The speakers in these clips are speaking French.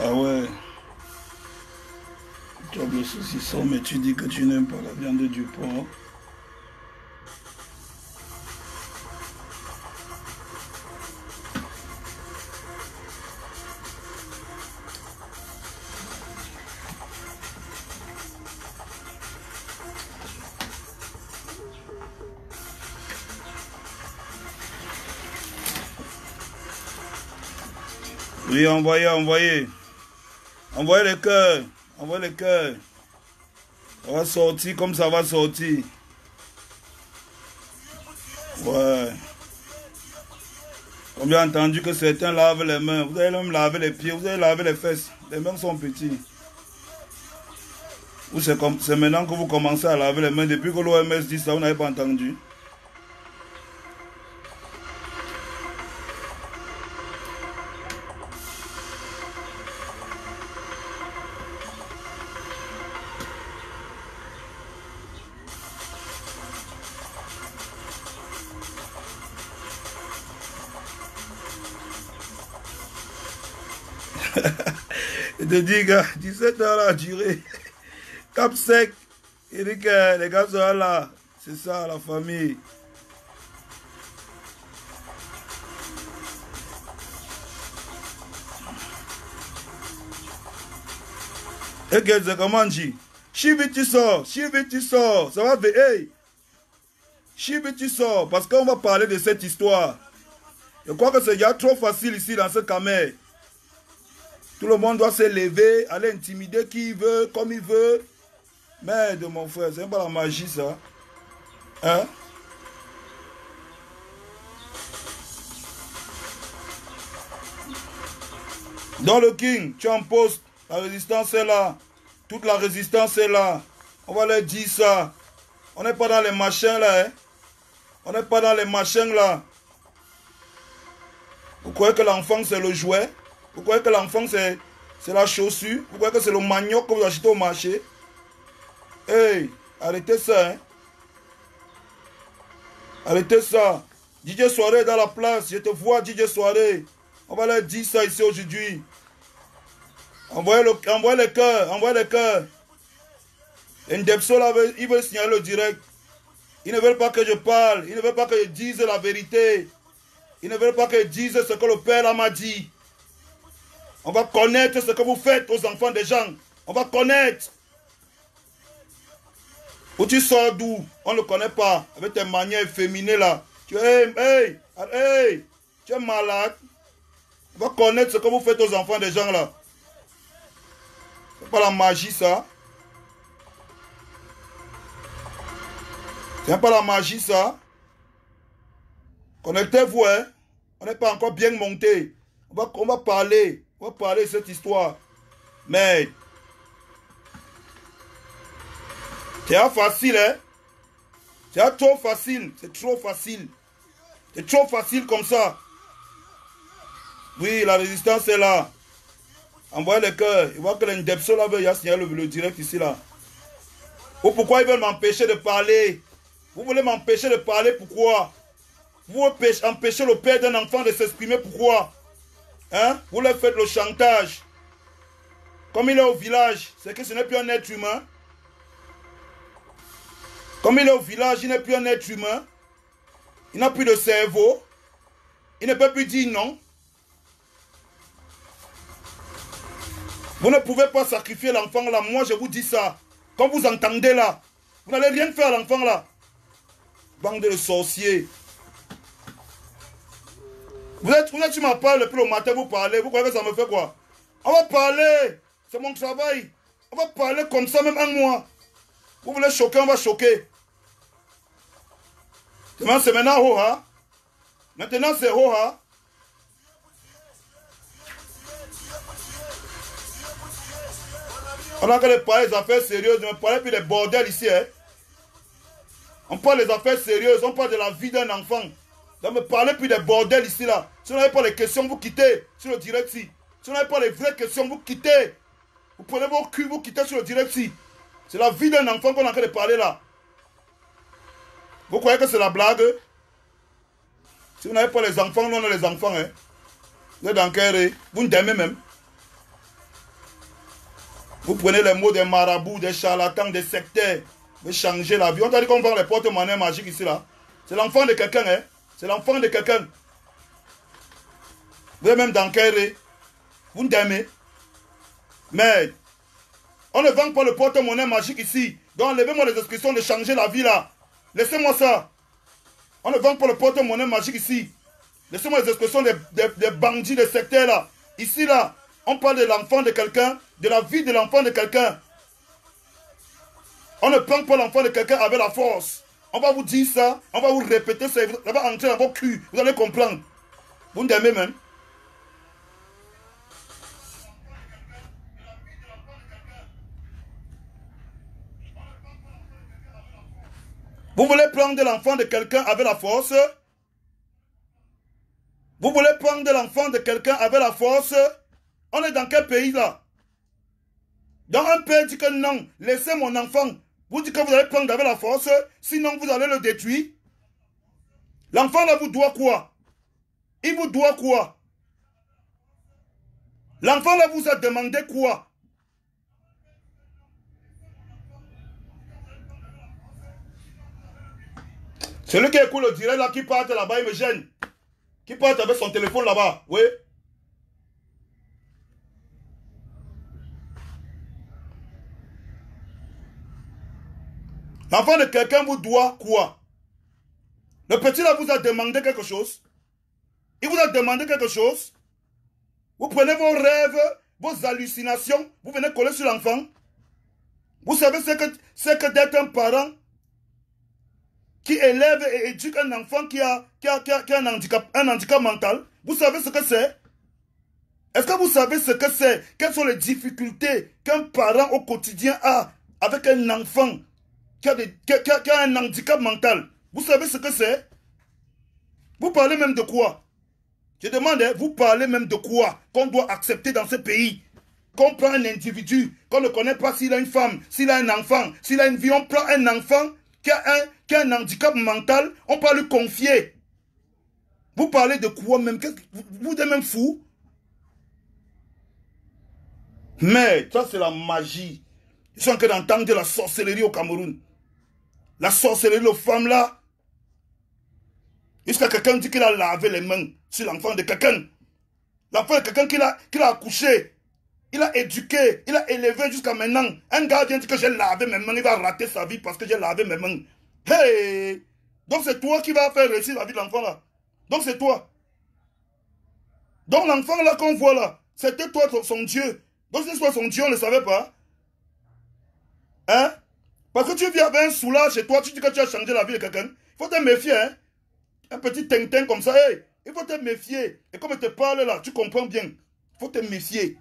ah ouais. tu as le saucisson, mais tu dis que tu n'aimes pas la viande du porc. envoyer envoyez, envoyez. Envoyez le cœur. Envoyez les cœurs. va sortir comme ça va sortir. Ouais. On a entendu que certains lavent les mains. Vous allez même laver les pieds, vous allez laver les fesses. Les mains sont petites. Ou c'est maintenant que vous commencez à laver les mains. Depuis que l'OMS dit ça, vous n'avez pas entendu. te dis 17 heures la durée, cap sec, il dit que les gars sont là, c'est ça la famille. Et que c'est commande dit Chibi tu sors, Chibi tu sors, ça va veiller. Chibi tu sors, parce qu'on va parler de cette histoire. Je crois que c'est trop facile ici dans ce caméra. Tout le monde doit se lever, aller intimider qui il veut, comme il veut. Mais de mon frère, c'est pas la magie ça. Hein? Dans le King, tu en poste, La résistance est là. Toute la résistance est là. On va leur dire ça. On n'est pas dans les machins là. Hein. On n'est pas dans les machins là. Vous croyez que l'enfant c'est le jouet vous croyez que l'enfant, c'est la chaussure Vous croyez que c'est le manioc que vous achetez au marché Hey, arrêtez ça, hein Arrêtez ça. DJ Soirée dans la place. Je te vois, DJ Soirée. On va leur dire ça ici aujourd'hui. Envoyez, le, envoyez les envoyez le cœur. Ndepso, là, il veut signaler le direct. Ils ne veulent pas que je parle. Ils ne veulent pas que je dise la vérité. Ils ne veulent pas que je dise ce que le Père m'a dit. On va connaître ce que vous faites aux enfants des gens. On va connaître. Où tu sors d'où On ne le connaît pas. Avec tes manières féminines là. Tu es, hey, ah, hey, tu es malade. On va connaître ce que vous faites aux enfants des gens là. C'est pas la magie ça. C'est pas la magie ça. Connectez-vous, hein. On n'est pas encore bien monté. On va, on va parler va parler cette histoire. Mais. C'est facile, hein? C'est trop facile. C'est trop facile. C'est trop facile comme ça. Oui, la résistance est là. Envoyez le cœur. Il voit que l'indepso là veut y a le, le direct ici là. Oh, pourquoi ils veulent m'empêcher de parler Vous voulez m'empêcher de parler pourquoi Vous empêchez le père d'un enfant de s'exprimer pourquoi Hein? Vous leur faites le chantage. Comme il est au village, c'est que ce n'est plus un être humain. Comme il est au village, il n'est plus un être humain. Il n'a plus de cerveau. Il ne peut plus dire non. Vous ne pouvez pas sacrifier l'enfant là. Moi, je vous dis ça. Quand vous entendez là, vous n'allez rien faire à l'enfant là. Bande de sorciers. Vous êtes, vous êtes sur ma parole depuis le matin, vous parlez. Vous croyez que ça me fait quoi On va parler. C'est mon travail. On va parler comme ça même un mois. Vous voulez choquer, on va choquer. Demain, c'est maintenant oh, hein. Maintenant, c'est Roha. Hein. On a que parler des affaires sérieuses, ne parle plus des bordels ici. Hein. On parle des affaires sérieuses, on parle de la vie d'un enfant. Ne me parlez plus des bordels ici là. Si vous n'avez pas les questions, vous quittez sur le direct ici. Si vous n'avez pas les vraies questions, vous quittez. Vous prenez vos culs, vous quittez sur le direct ici. C'est la vie d'un enfant qu'on est en train de parler là. Vous croyez que c'est la blague Si vous n'avez pas les enfants, nous on a les enfants. Hein. Vous êtes dans Vous ne même. Vous prenez les mots des marabouts, des charlatans, des sectaires. Vous changez la vie. On t'a dit qu'on vend les porte monnaie magiques ici là. C'est l'enfant de quelqu'un, hein c'est l'enfant de quelqu'un. Vous êtes même dans Vous Vous n'aimez. Mais on ne vend pas le porte-monnaie magique ici. Donc enlevez-moi les expressions de changer la vie là. Laissez-moi ça. On ne vend pas le porte-monnaie magique ici. Laissez-moi les expressions des, bandits, des sectaires là. Ici là, on parle de l'enfant de quelqu'un, de la vie de l'enfant de quelqu'un. On ne prend pas l'enfant de quelqu'un avec la force. On va vous dire ça, on va vous répéter ça, ça va entrer dans vos culs, vous allez comprendre. Vous ne même. Vous voulez prendre l'enfant de quelqu'un avec la force Vous voulez prendre l'enfant de quelqu'un avec la force On est dans quel pays là Dans un pays dit que non, laissez mon enfant, vous dites que vous allez prendre avec la force, sinon vous allez le détruire. L'enfant là vous doit quoi Il vous doit quoi L'enfant là vous a demandé quoi Celui qui écoute le direct là, qui part là-bas, il me gêne. Qui part avec son téléphone là-bas, oui L'enfant de quelqu'un vous doit quoi Le petit là vous a demandé quelque chose. Il vous a demandé quelque chose. Vous prenez vos rêves, vos hallucinations, vous venez coller sur l'enfant. Vous savez ce que c'est que d'être un parent qui élève et éduque un enfant qui a, un, handicap, un handicap mental. Vous savez ce que c'est Est-ce que vous savez ce que c'est Quelles sont les difficultés qu'un parent au quotidien a avec un enfant qui a, un handicap mental, vous savez ce que c'est Vous parlez même de quoi Je demande, hein, vous parlez même de quoi qu'on doit accepter dans ce pays Qu'on prend un individu, qu'on ne connaît pas s'il a une femme, s'il a un enfant, s'il a une vie, on prend un enfant qui a un, handicap mental, on peut lui confier. Vous parlez de quoi même Vous êtes même fou Mais ça c'est la magie. Ils sont en d'entendre de la sorcellerie au Cameroun la sorcellerie de femme là, Est-ce que quelqu'un dit qu'il a lavé les mains sur l'enfant de quelqu'un. L'enfant de quelqu'un qui l'a accouché, il a éduqué, il a élevé jusqu'à maintenant. Un gardien dit que j'ai lavé mes mains, il va rater sa vie parce que j'ai lavé mes mains. Hey Donc c'est toi qui vas faire réussir la vie de l'enfant là. Donc c'est toi. Donc l'enfant là qu'on voit là, c'était toi son Dieu. Donc c'est toi son Dieu, on ne le savait pas. Hein parce que tu viens avec un soulage chez toi, tu dis que tu as changé la vie de quelqu'un. Il faut te méfier, hein. Un petit tintin comme ça, hey, il faut te méfier. Et comme je te parle là, tu comprends bien. Il faut te méfier.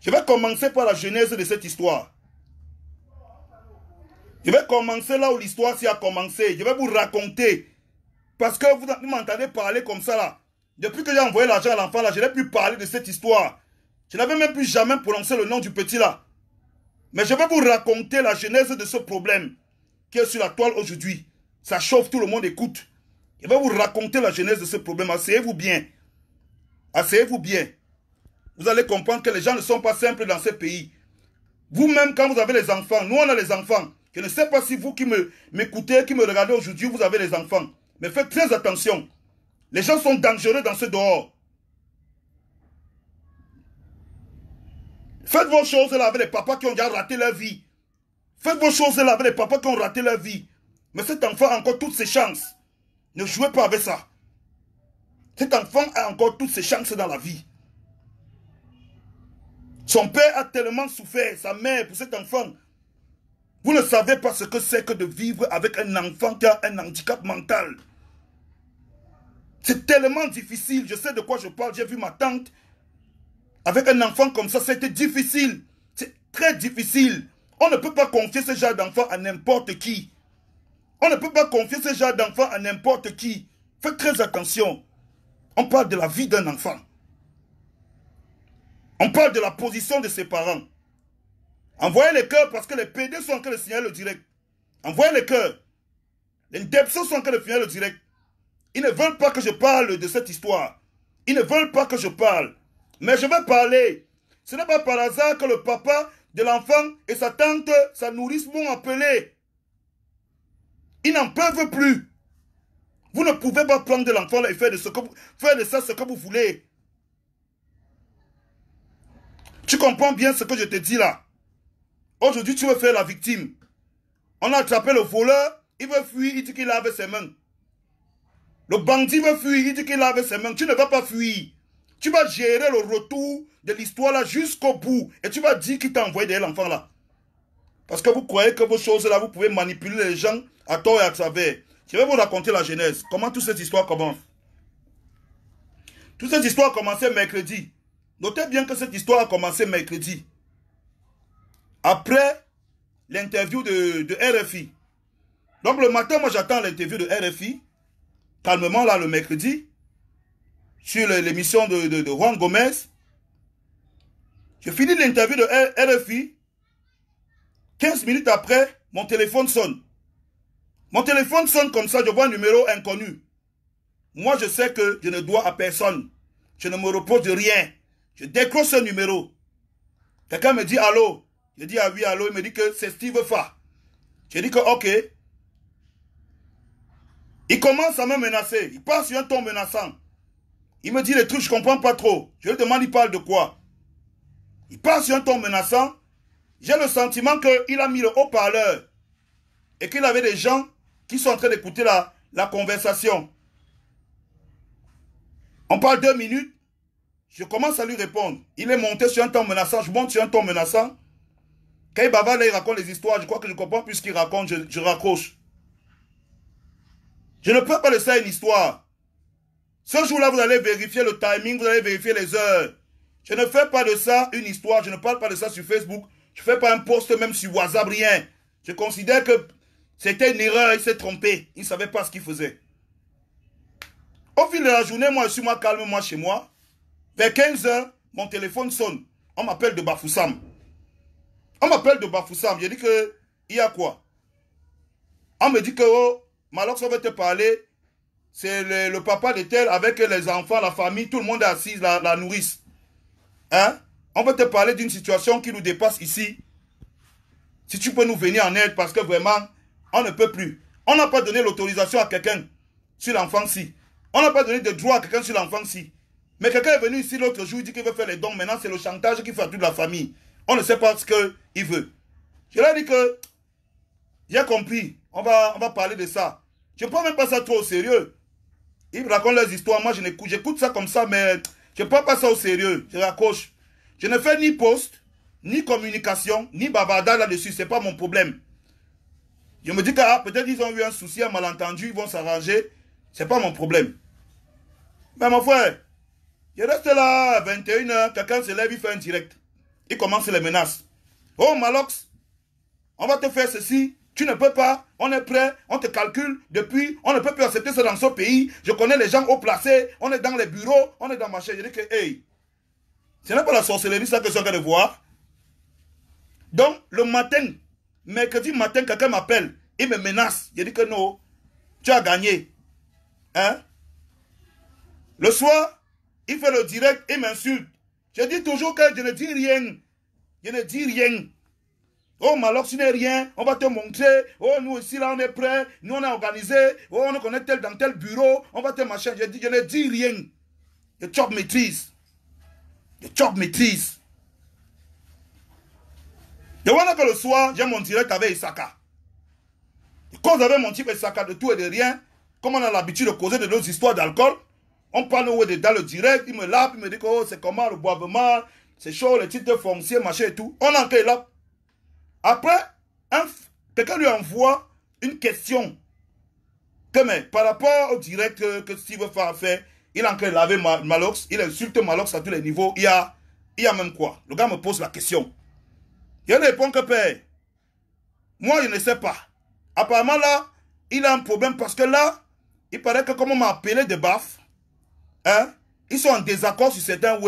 Je vais commencer par la genèse de cette histoire. Je vais commencer là où l'histoire s'est commencée Je vais vous raconter. Parce que vous, m'entendez parler comme ça là. Depuis que j'ai envoyé l'argent à l'enfant là, je n'ai plus parlé de cette histoire. Je n'avais même plus jamais prononcé le nom du petit là. Mais je vais vous raconter la genèse de ce problème qui est sur la toile aujourd'hui. Ça chauffe, tout le monde écoute. Je vais vous raconter la genèse de ce problème. Asseyez-vous bien. Asseyez-vous bien. Vous allez comprendre que les gens ne sont pas simples dans ce pays. Vous-même, quand vous avez les enfants, nous on a les enfants. Je ne sais pas si vous qui m'écoutez, qui me regardez aujourd'hui, vous avez les enfants. Mais faites très attention. Les gens sont dangereux dans ce dehors. Faites vos choses là avec les papas qui ont déjà raté leur vie. Faites vos choses là avec les papas qui ont raté leur vie. Mais cet enfant a encore toutes ses chances. Ne jouez pas avec ça. Cet enfant a encore toutes ses chances dans la vie. Son père a tellement souffert, sa mère, pour cet enfant. Vous ne savez pas ce que c'est que de vivre avec un enfant qui a un handicap mental. C'est tellement difficile. Je sais de quoi je parle. J'ai vu ma tante avec un enfant comme ça, c'était difficile. C'est très difficile. On ne peut pas confier ce genre d'enfant à n'importe qui. On ne peut pas confier ce genre d'enfant à n'importe qui. Faites très attention. On parle de la vie d'un enfant. On parle de la position de ses parents. Envoyez les cœurs parce que les PD sont en train de signaler le direct. Envoyez les cœurs. Les Ndepso sont en train de signaler le direct. Ils ne veulent pas que je parle de cette histoire. Ils ne veulent pas que je parle. Mais je veux parler. Ce n'est pas par hasard que le papa de l'enfant et sa tante, sa nourrice m'ont appelé. Ils n'en peuvent plus. Vous ne pouvez pas prendre de l'enfant et faire de, ce que vous, faire ça ce que vous voulez. Tu comprends bien ce que je te dis là. Aujourd'hui, tu veux faire la victime. On a attrapé le voleur, il veut fuir, il dit qu'il lave ses mains. Le bandit veut fuir, il dit qu'il lave ses mains. Tu ne vas pas fuir. Tu vas gérer le retour de l'histoire là jusqu'au bout. Et tu vas dire qui t'a envoyé derrière l'enfant là. Parce que vous croyez que vos choses là, vous pouvez manipuler les gens à tort et à travers. Je vais vous raconter la genèse. Comment toute cette histoire commence. Toute cette histoire a commencé mercredi. Notez bien que cette histoire a commencé mercredi. Après l'interview de RFI. Donc le matin, moi j'attends l'interview de RFI. Calmement là le mercredi sur l'émission de, Juan Gomez. Je finis l'interview de RFI. 15 minutes après, mon téléphone sonne. Mon téléphone sonne comme ça, je vois un numéro inconnu. Moi, je sais que je ne dois à personne. Je ne me repose de rien. Je décroche ce numéro. Quelqu'un me dit allô. Je dis ah oui, allô. Il me dit que c'est Steve Fa. Je dis que ok. Il commence à me menacer. Il passe sur un ton menaçant. Il me dit les trucs, je comprends pas trop. Je lui demande, il parle de quoi Il parle sur un ton menaçant. J'ai le sentiment qu'il a mis le haut-parleur et qu'il avait des gens qui sont en train d'écouter la, conversation. On parle deux minutes. Je commence à lui répondre. Il est monté sur un ton menaçant. Je monte sur un ton menaçant. Quand il il raconte les histoires. Je crois que je comprends plus ce qu'il raconte. Je, je raccroche. Je ne peux pas laisser une histoire. Ce jour-là, vous allez vérifier le timing, vous allez vérifier les heures. Je ne fais pas de ça une histoire, je ne parle pas de ça sur Facebook, je ne fais pas un post même sur WhatsApp, rien. Je considère que c'était une erreur, il s'est trompé, il ne savait pas ce qu'il faisait. Au fil de la journée, moi, je suis moi calme, moi, chez moi. Vers 15h, mon téléphone sonne. On m'appelle de Bafoussam. On m'appelle de Bafoussam. J'ai dit que, il y a quoi On me dit que, oh, Malox, on veut te parler. C'est le, papa de tel avec les enfants, la famille, tout le monde est assis, la, nourrice. Hein? On va te parler d'une situation qui nous dépasse ici. Si tu peux nous venir en aide parce que vraiment, on ne peut plus. On n'a pas donné l'autorisation à quelqu'un sur l'enfant-ci. On n'a pas donné de droit à quelqu'un sur l'enfant-ci. Mais quelqu'un est venu ici l'autre jour, il dit qu'il veut faire les dons. Maintenant, c'est le chantage qui fait à toute la famille. On ne sait pas ce qu'il veut. Je leur ai dit que j'ai compris. On va, on va parler de ça. Je ne prends même pas ça trop au sérieux. Ils racontent leurs histoires. Moi, je j'écoute ça comme ça, mais je ne prends pas ça au sérieux. Je raccroche. Je ne fais ni poste, ni communication, ni bavardage là-dessus. ce n'est pas mon problème. Je me dis que ah, peut-être ils ont eu un souci, un malentendu, ils vont s'arranger. ce n'est pas mon problème. Mais mon frère, je reste là 21h, quelqu'un se lève, il fait un direct. Il commence les menaces. Oh Malox, on va te faire ceci, tu ne peux pas, on est prêt, on te calcule depuis, on ne peut plus accepter ça dans ce pays. Je connais les gens haut placés, on est dans les bureaux, on est dans ma chaîne. Je dis que, hey, ce n'est pas la sorcellerie, ça que je suis en train de voir. Donc, le matin, mercredi matin, quelqu'un m'appelle, il me menace. Je dis que non, tu as gagné. Hein? Le soir, il fait le direct, il m'insulte. Je dis toujours que je ne dis rien. Je ne dis rien. Oh, malheur, tu n'es rien, on va te montrer. Oh, nous aussi, là, on est prêts. Nous, on est organisé. Oh, on connaît tel dans tel bureau. On va te marcher. Je, je ne dis rien. Le choc maîtrise. Le choc maîtrise. Et voilà que le soir, j'ai mon direct avec Isaka. Quand j'avais mon type Isaka de tout et de rien, comme on a l'habitude de causer de nos histoires d'alcool, on parle au dans le direct, il me lave, il me dit que oh, c'est comment le boivement, c'est chaud, les titres fonciers, machin et tout. On en fait là. Après, quelqu'un lui envoie une question. Que, par rapport au direct que Steve a fait, il est en train de laver Malox, il insulte Malox à tous les niveaux. Il y a, il a même quoi Le gars me pose la question. Il répond que père, moi je ne sais pas. Apparemment là, il a un problème parce que là, il paraît que comme on m'a appelé de baf, hein, ils sont en désaccord sur certains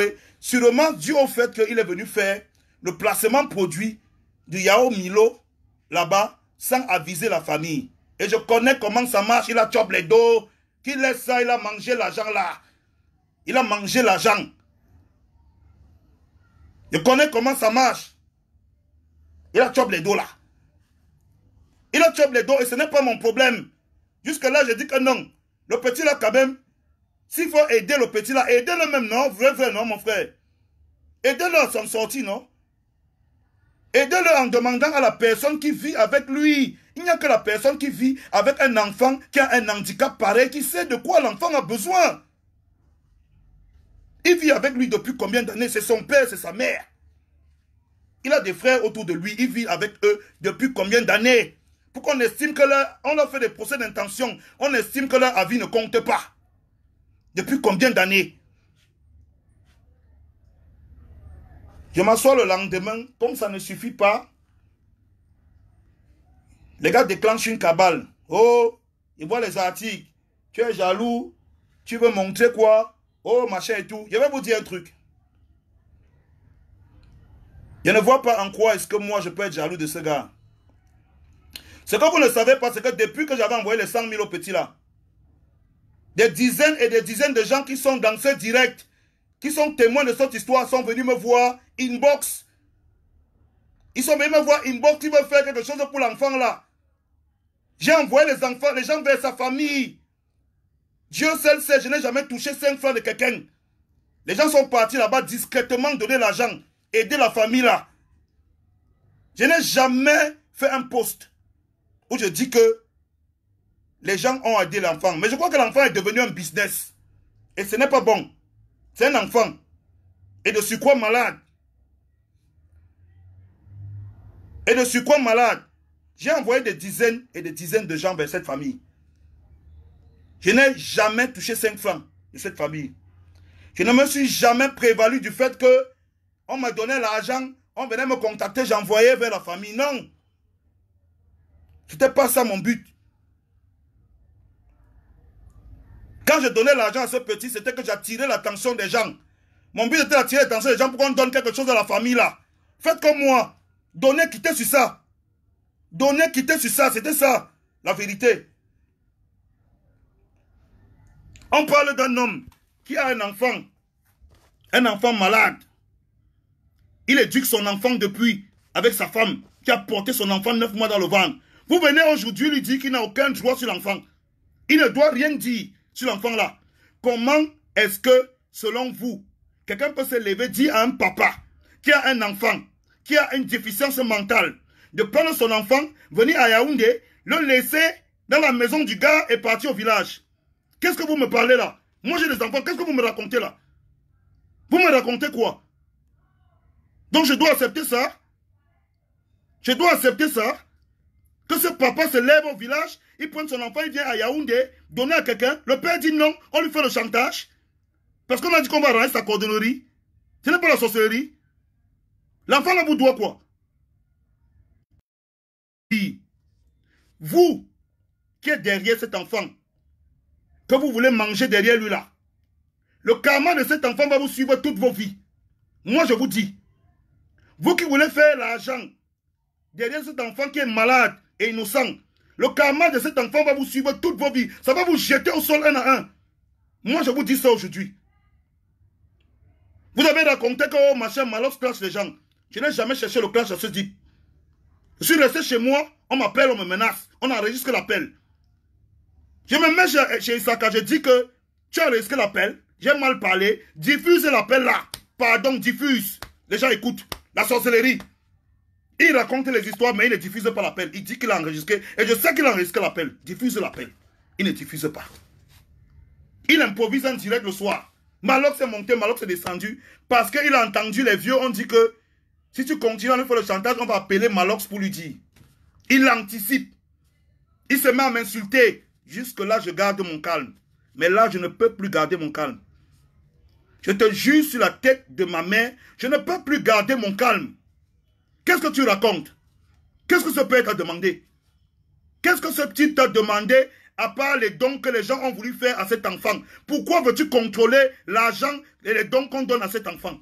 Sûrement dû au fait qu'il est venu faire le placement produit du Yao Milo là-bas sans aviser la famille. Et je connais comment ça marche. Il a chopé les dos. Qui laisse ça Il a mangé l'argent là. Il a mangé l'argent. Je connais comment ça marche. Il a chopé les dos là. Il a chopé les dos et ce n'est pas mon problème. Jusque-là, je dis que non. Le petit là quand même, s'il faut aider le petit là, aidez-le même, non Vrai, vrai, non, mon frère Aidez-le à s'en sortir, non Aidez-le en demandant à la personne qui vit avec lui. Il n'y a que la personne qui vit avec un enfant qui a un handicap pareil, qui sait de quoi l'enfant a besoin. Il vit avec lui depuis combien d'années C'est son père, c'est sa mère. Il a des frères autour de lui, il vit avec eux depuis combien d'années Pour qu'on estime que leur, on leur fait des procès d'intention, on estime que leur avis ne compte pas. Depuis combien d'années Je m'assois le lendemain, comme ça ne suffit pas. Les gars déclenchent une cabale. Oh, ils voient les articles. Tu es jaloux. Tu veux montrer quoi Oh, machin et tout. Je vais vous dire un truc. Je ne vois pas en quoi est-ce que moi je peux être jaloux de ce gars. Ce que vous ne savez pas, c'est que depuis que j'avais envoyé les 100 000 au petit là, des dizaines et des dizaines de gens qui sont dans ce direct qui sont témoins de cette histoire sont venus me voir inbox. Ils sont venus me voir inbox, ils veulent faire quelque chose pour l'enfant là. J'ai envoyé les enfants, les gens vers sa famille. Dieu seul sait, je n'ai jamais touché 5 francs de quelqu'un. Les gens sont partis là-bas discrètement donner l'argent, aider la famille là. Je n'ai jamais fait un poste où je dis que les gens ont aidé l'enfant. Mais je crois que l'enfant est devenu un business. Et ce n'est pas bon. C'est un enfant. Et de quoi malade. Et de quoi malade. J'ai envoyé des dizaines et des dizaines de gens vers cette famille. Je n'ai jamais touché cinq francs de cette famille. Je ne me suis jamais prévalu du fait que on m'a donné l'argent, on venait me contacter, j'envoyais vers la famille. Non. n'était pas ça mon but. Quand je donnais l'argent à ce petit, c'était que j'attirais l'attention des gens. Mon but était d'attirer l'attention des gens pour qu'on donne quelque chose à la famille là. Faites comme moi. Donnez, quitter sur ça. Donnez, quitter sur ça. C'était ça, la vérité. On parle d'un homme qui a un enfant. Un enfant malade. Il éduque son enfant depuis avec sa femme qui a porté son enfant neuf mois dans le ventre. Vous venez aujourd'hui lui dire qu'il n'a aucun droit sur l'enfant. Il ne doit rien dire sur l'enfant là. Comment est-ce que, selon vous, quelqu'un peut se lever, dire à un papa qui a un enfant, qui a une déficience mentale, de prendre son enfant, venir à Yaoundé, le laisser dans la maison du gars et partir au village Qu'est-ce que vous me parlez là Moi j'ai des enfants, qu'est-ce que vous me racontez là Vous me racontez quoi Donc je dois accepter ça Je dois accepter ça que ce papa se lève au village, il prend son enfant, il vient à Yaoundé, donner à quelqu'un. Le père dit non, on lui fait le chantage. Parce qu'on a dit qu'on va rester sa cordonnerie. Ce n'est pas la sorcellerie. L'enfant là vous doit quoi Vous, qui êtes derrière cet enfant, que vous voulez manger derrière lui là, le karma de cet enfant va vous suivre toutes vos vies. Moi, je vous dis, vous qui voulez faire l'argent derrière cet enfant qui est malade, et innocent. Le karma de cet enfant va vous suivre toute vos vies. Ça va vous jeter au sol un à un. Moi, je vous dis ça aujourd'hui. Vous avez raconté que oh, machin, malos classe les gens. Je n'ai jamais cherché le clash à ce type. Je suis resté chez moi, on m'appelle, on me menace. On enregistre l'appel. Je me mets chez, chez Isaka, je dis que tu as enregistré l'appel, j'ai mal parlé, diffuse l'appel là. Pardon, diffuse. Les gens écoutent. La sorcellerie. Il raconte les histoires, mais il ne diffuse pas l'appel. Il dit qu'il a enregistré. Et je sais qu'il a enregistré l'appel. Diffuse l'appel. Il ne diffuse pas. Il improvise en direct le soir. Malox est monté, Malox est descendu. Parce qu'il a entendu les vieux. On dit que si tu continues à lui faire le chantage, on va appeler Malox pour lui dire. Il anticipe. Il se met à m'insulter. Jusque-là, je garde mon calme. Mais là, je ne peux plus garder mon calme. Je te jure sur la tête de ma mère, je ne peux plus garder mon calme. Qu'est-ce que tu racontes Qu'est-ce que ce père t'a demandé Qu'est-ce que ce petit t'a demandé à part les dons que les gens ont voulu faire à cet enfant Pourquoi veux-tu contrôler l'argent et les dons qu'on donne à cet enfant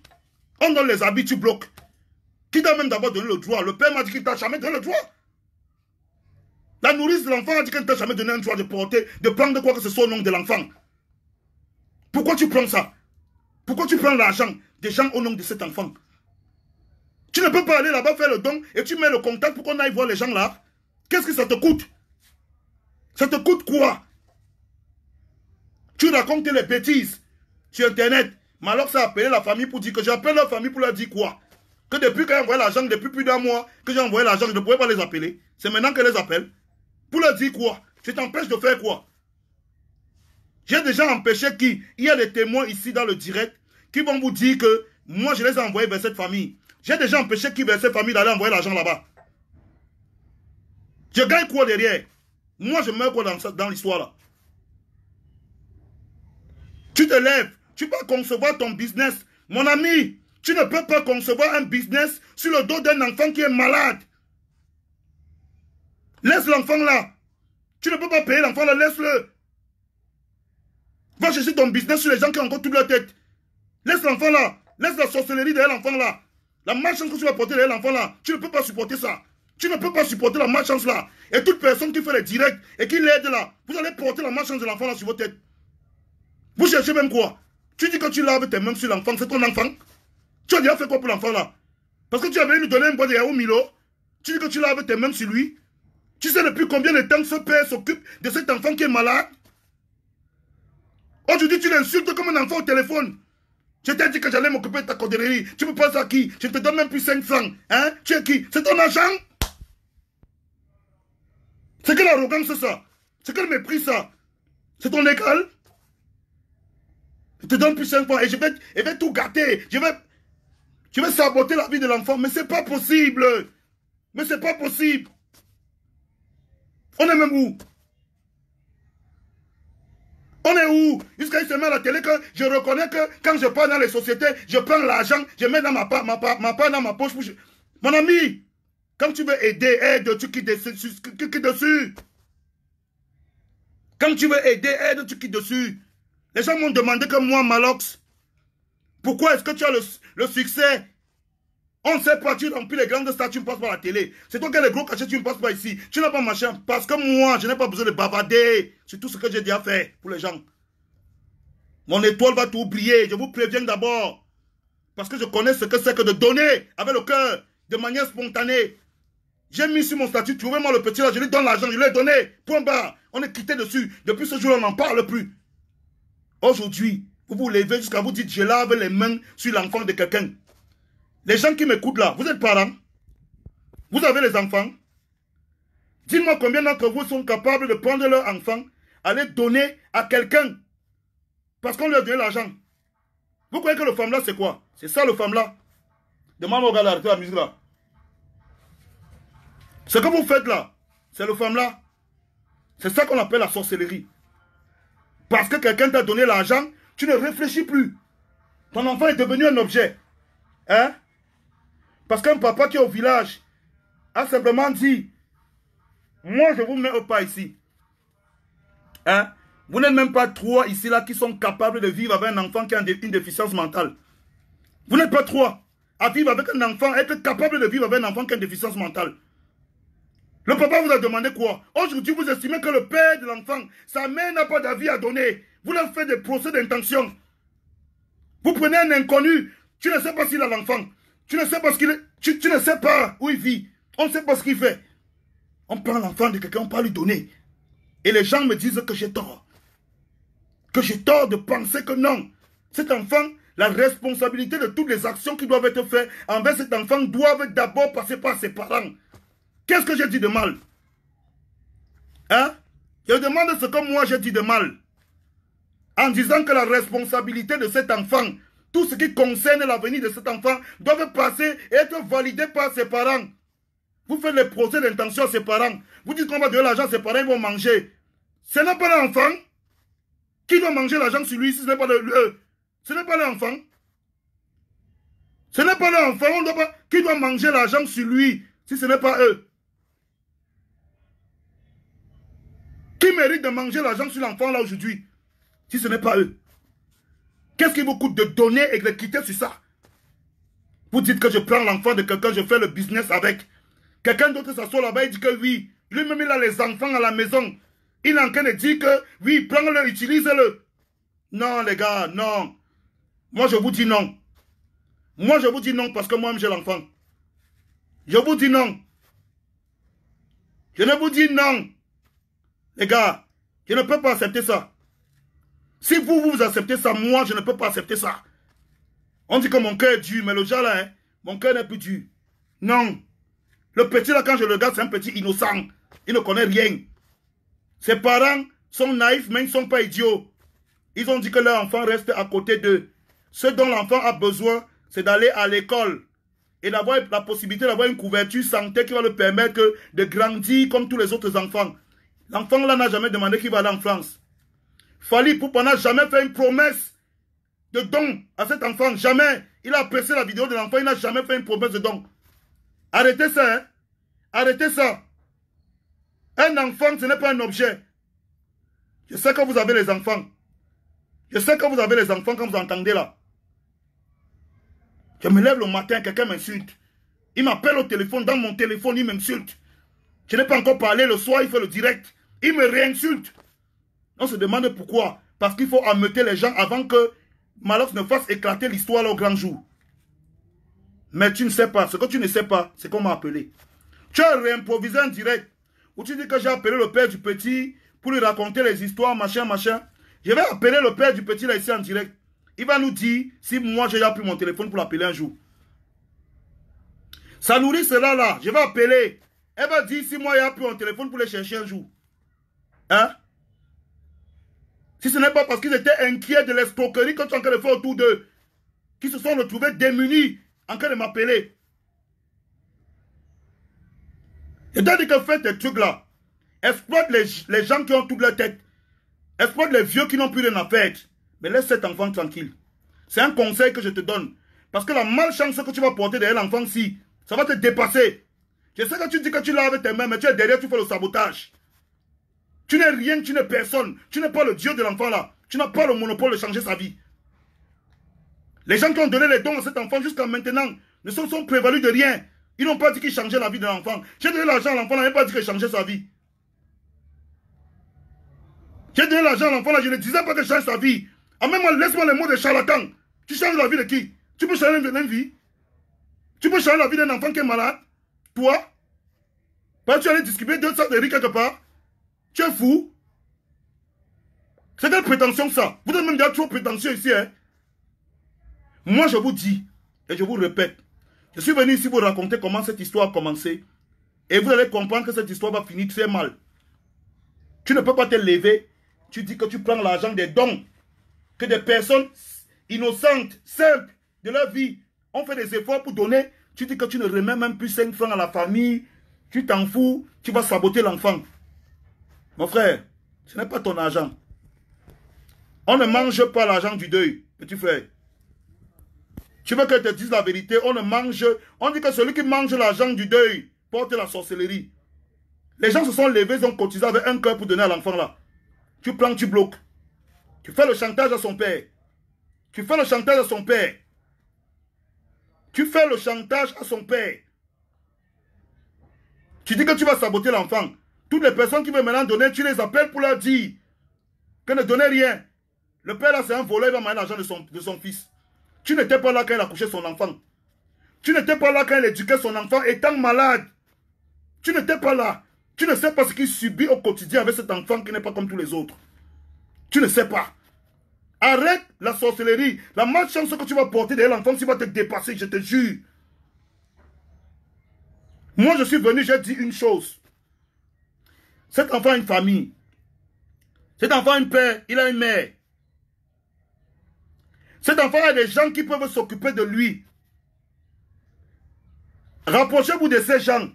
On donne les habits, tu bloques. Qui t'a même d'abord donné le droit Le père m'a dit qu'il t'a jamais donné le droit. La nourrice de l'enfant a dit qu'elle ne t'a jamais donné le droit de porter, de prendre quoi que ce soit au nom de l'enfant. Pourquoi tu prends ça Pourquoi tu prends l'argent des gens au nom de cet enfant tu ne peux pas aller là-bas faire le don et tu mets le contact pour qu'on aille voir les gens là. Qu'est-ce que ça te coûte Ça te coûte quoi Tu racontes les bêtises sur Internet. Mais ça a appelé la famille pour dire que j'appelle la famille pour leur dire quoi Que depuis qu'elle j'ai envoyé l'argent, depuis plus d'un mois, que j'ai envoyé l'argent, je ne pouvais pas les appeler. C'est maintenant que les appelle. Pour leur dire quoi Tu t'empêches de faire quoi J'ai déjà empêché qui Il y a des témoins ici dans le direct qui vont vous dire que moi je les ai envoyés vers cette famille. J'ai déjà empêché qui versaient famille d'aller envoyer l'argent là-bas. Je gagne quoi derrière Moi, je meurs quoi dans, l'histoire là Tu te lèves, tu peux concevoir ton business. Mon ami, tu ne peux pas concevoir un business sur le dos d'un enfant qui est malade. Laisse l'enfant là. Tu ne peux pas payer l'enfant là, laisse-le. Va chercher ton business sur les gens qui ont encore toute leur tête. Laisse l'enfant là. Laisse la sorcellerie derrière l'enfant là. La malchance que tu vas porter l'enfant là, tu ne peux pas supporter ça. Tu ne peux pas supporter la malchance là. Et toute personne qui fait les directs et qui l'aide là, vous allez porter la malchance de l'enfant là sur vos têtes. Vous cherchez même quoi Tu dis que tu laves tes mains sur l'enfant, c'est ton enfant. Tu as déjà fait quoi pour l'enfant là Parce que tu avais lui donner un bois de Yao Milo. Tu dis que tu laves tes mains sur lui. Tu sais depuis combien de temps ce père s'occupe de cet enfant qui est malade Aujourd'hui, tu l'insultes comme un enfant au téléphone. Je t'ai dit que j'allais m'occuper de ta cordonnerie. Tu me penses à qui Je te donne même plus 500. Hein Tu es qui C'est ton argent C'est quelle arrogance c'est ça C'est quel mépris, ça C'est ton égal Je te donne plus fois et je vais, vais tout gâter. Je vais, je vais saboter la vie de l'enfant. Mais c'est pas possible. Mais c'est pas possible. On est même où on est où Jusqu'à il se met à la télé que je reconnais que quand je pars dans les sociétés, je prends l'argent, je mets dans ma part, ma part, dans ma poche. Mon ami, quand tu veux aider, aide, tu qui dessus. Quand tu veux aider, aide, tu qui dessus. Les gens m'ont demandé que moi, Malox, pourquoi est-ce que tu as le succès on ne sait pas, tu remplis les grandes statues, tu ne passes par la télé. C'est toi qui as les gros cachets, tu me passes pas ici. Tu n'as pas machin. Parce que moi, je n'ai pas besoin de bavarder. C'est tout ce que j'ai déjà fait pour les gens. Mon étoile va tout oublier, Je vous préviens d'abord. Parce que je connais ce que c'est que de donner avec le cœur, de manière spontanée. J'ai mis sur mon statut, trouvez-moi le petit là, je lui donne l'argent, je lui ai donné. Point barre. On est quitté dessus. Depuis ce jour, on n'en parle plus. Aujourd'hui, vous vous levez jusqu'à vous dire je lave les mains sur l'enfant de quelqu'un. Les gens qui m'écoutent là, vous êtes parents Vous avez les enfants Dites-moi combien d'entre vous sont capables de prendre leur enfant, aller donner à quelqu'un parce qu'on leur a donné l'argent. Vous croyez que le femme là, c'est quoi C'est ça le femme là. Demande-moi, la là. Ce que vous faites là, c'est le femme là. C'est ça qu'on appelle la sorcellerie. Parce que quelqu'un t'a donné l'argent, tu ne réfléchis plus. Ton enfant est devenu un objet. Hein parce qu'un papa qui est au village a simplement dit, moi je vous mets au pas ici. Hein? Vous n'êtes même pas trois ici là qui sont capables de vivre avec un enfant qui a une déficience mentale. Vous n'êtes pas trois à vivre avec un enfant, être capable de vivre avec un enfant qui a une déficience mentale. Le papa vous a demandé quoi Aujourd'hui, vous estimez que le père de l'enfant, sa mère n'a pas d'avis à donner. Vous leur faites des procès d'intention. Vous prenez un inconnu, tu ne sais pas s'il a l'enfant. Tu ne sais pas ce qu'il Tu, ne sais pas où il vit. On ne sait pas ce qu'il fait. On prend l'enfant de quelqu'un, on pas lui donner. Et les gens me disent que j'ai tort. Que j'ai tort de penser que non. Cet enfant, la responsabilité de toutes les actions qui doivent être faites envers cet enfant doivent d'abord passer par ses parents. Qu'est-ce que j'ai dit de mal Hein Je demande ce que moi j'ai dit de mal. En disant que la responsabilité de cet enfant tout ce qui concerne l'avenir de cet enfant doit passer et être validé par ses parents. Vous faites le procès d'intention à ses parents. Vous dites qu'on va donner l'argent à ses parents, ils vont manger. Ce n'est pas l'enfant qui doit manger l'argent sur lui si ce n'est pas eux. Ce n'est pas l'enfant. Ce n'est pas l'enfant qui doit manger l'argent sur lui si ce n'est pas eux. Qui mérite de manger l'argent sur l'enfant là aujourd'hui si ce n'est pas eux Qu'est-ce qu'il vous coûte de donner et de quitter sur ça Vous dites que je prends l'enfant de quelqu'un, je fais le business avec. Quelqu'un d'autre s'assoit là-bas et dit que oui, lui-même il a les enfants à la maison. Il est en train de dire que oui, prends-le, utilise-le. Non les gars, non. Moi je vous dis non. Moi je vous dis non parce que moi-même j'ai l'enfant. Je vous dis non. Je ne vous dis non. Les gars, je ne peux pas accepter ça. Si vous, vous acceptez ça, moi, je ne peux pas accepter ça. On dit que mon cœur est dur, mais le genre là, hein, mon cœur n'est plus dur. Non. Le petit là, quand je le regarde, c'est un petit innocent. Il ne connaît rien. Ses parents sont naïfs, mais ils ne sont pas idiots. Ils ont dit que leur enfant reste à côté d'eux. Ce dont l'enfant a besoin, c'est d'aller à l'école et d'avoir la possibilité d'avoir une couverture santé qui va le permettre de grandir comme tous les autres enfants. L'enfant là n'a jamais demandé qu'il va aller en France. Fali Poupa n'a jamais fait une promesse de don à cet enfant. Jamais. Il a apprécié la vidéo de l'enfant. Il n'a jamais fait une promesse de don. Arrêtez ça. Hein? Arrêtez ça. Un enfant, ce n'est pas un objet. Je sais que vous avez les enfants. Je sais que vous avez les enfants quand vous entendez là. Je me lève le matin, quelqu'un m'insulte. Il m'appelle au téléphone, dans mon téléphone, il m'insulte. Je n'ai pas encore parlé, le soir, il fait le direct. Il me réinsulte. On se demande pourquoi. Parce qu'il faut ameuter les gens avant que Malox ne fasse éclater l'histoire au grand jour. Mais tu ne sais pas. Ce que tu ne sais pas, c'est qu'on m'a appelé. Tu as réimprovisé en direct. Ou tu dis que j'ai appelé le père du petit pour lui raconter les histoires, machin, machin. Je vais appeler le père du petit là ici en direct. Il va nous dire si moi j'ai appris mon téléphone pour l'appeler un jour. Ça nourrice cela là. Je vais appeler. Elle va dire si moi j'ai pris mon téléphone pour les chercher un jour. Hein? Si ce n'est pas parce qu'ils étaient inquiets de l'escroquerie que tu es en train de faire autour d'eux, qu'ils se sont retrouvés démunis en train de m'appeler. Et t'as dit que fais tes trucs-là. Exploite les, les, gens qui ont toute leur tête. Exploite les vieux qui n'ont plus rien à faire. Mais laisse cet enfant tranquille. C'est un conseil que je te donne. Parce que la malchance que tu vas porter derrière l'enfant-ci, ça va te dépasser. Je sais que tu dis que tu l'as avec tes mains, mais tu es derrière, tu fais le sabotage. Tu n'es rien, tu n'es personne. Tu n'es pas le Dieu de l'enfant là. Tu n'as pas le monopole de changer sa vie. Les gens qui ont donné les dons à cet enfant jusqu'à maintenant ne se sont prévalus de rien. Ils n'ont pas dit qu'ils changeaient la vie de l'enfant. J'ai donné l'argent à l'enfant, là, je pas dit qu'il changeait sa vie. J'ai donné l'argent à l'enfant, là, je ne disais pas que changer sa vie. En ah, même laisse-moi les mots de charlatan. Tu changes la vie de qui Tu peux changer une vie Tu peux changer la vie d'un enfant qui est malade Toi Pas tu allais distribuer deux sacs de riz quelque part tu es fou C'est quelle prétention ça Vous êtes même déjà trop prétentieux ici. Hein? Moi, je vous dis, et je vous répète, je suis venu ici vous raconter comment cette histoire a commencé. Et vous allez comprendre que cette histoire va finir très mal. Tu ne peux pas te lever. Tu dis que tu prends l'argent des dons. Que des personnes innocentes, simples de leur vie ont fait des efforts pour donner. Tu dis que tu ne remets même plus 5 francs à la famille. Tu t'en fous. Tu vas saboter l'enfant. Mon frère, ce n'est pas ton argent. On ne mange pas l'argent du deuil, petit frère. Tu veux que je te dise la vérité, on ne mange... On dit que celui qui mange l'argent du deuil porte la sorcellerie. Les gens se sont levés, ils ont cotisé avec un cœur pour donner à l'enfant là. Tu prends, tu bloques. Tu fais le chantage à son père. Tu fais le chantage à son père. Tu fais le chantage à son père. Tu dis que tu vas saboter l'enfant. Toutes les personnes qui veulent maintenant donner, tu les appelles pour leur dire que ne donnez rien. Le père là, c'est un voleur, il va manger l'argent de son, fils. Tu n'étais pas là quand il a couché son enfant. Tu n'étais pas là quand il éduquait son enfant étant malade. Tu n'étais pas là. Tu ne sais pas ce qu'il subit au quotidien avec cet enfant qui n'est pas comme tous les autres. Tu ne sais pas. Arrête la sorcellerie. La malchance que tu vas porter derrière l'enfant, tu va te dépasser, je te jure. Moi, je suis venu, j'ai dit une chose. Cet enfant a une famille. Cet enfant a une père. Il a une mère. Cet enfant a des gens qui peuvent s'occuper de lui. Rapprochez-vous de ces gens.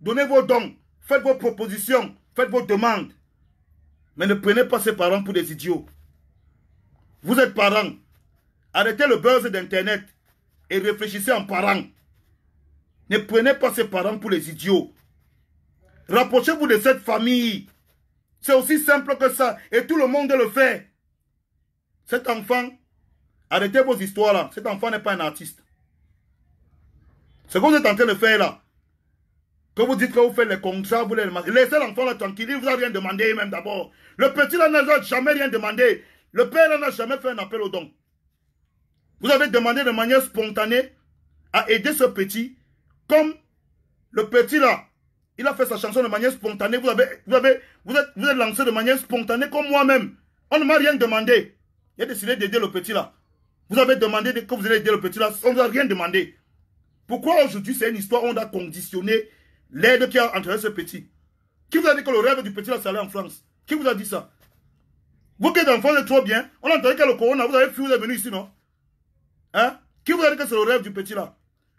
Donnez vos dons. Faites vos propositions. Faites vos demandes. Mais ne prenez pas ces parents pour des idiots. Vous êtes parents. Arrêtez le buzz d'Internet et réfléchissez en parents. Ne prenez pas ces parents pour les idiots. Rapprochez-vous de cette famille. C'est aussi simple que ça. Et tout le monde le fait. Cet enfant, arrêtez vos histoires là. Cet enfant n'est pas un artiste. Ce que vous êtes en train de faire là, que vous dites que vous faites les contrats, vous les Laissez l'enfant là tranquille, il vous a rien demandé même d'abord. Le petit là n'a jamais rien demandé. Le père n'a jamais fait un appel au don. Vous avez demandé de manière spontanée à aider ce petit comme le petit là il a fait sa chanson de manière spontanée. Vous, avez, vous, avez, vous êtes, lancé de manière spontanée comme moi-même. On ne m'a rien demandé. Il a décidé d'aider le petit là. Vous avez demandé que vous allez aider le petit là. On ne vous a rien demandé. Pourquoi aujourd'hui c'est une histoire où on a conditionné l'aide qui a entraîné ce petit Qui vous a dit que le rêve du petit là c'est aller en France Qui vous a dit ça Vous qui êtes enfant, c'est trop bien. On a entendu que le corona, vous avez fui, vous êtes venu ici, non Hein Qui vous a dit que c'est le rêve du petit là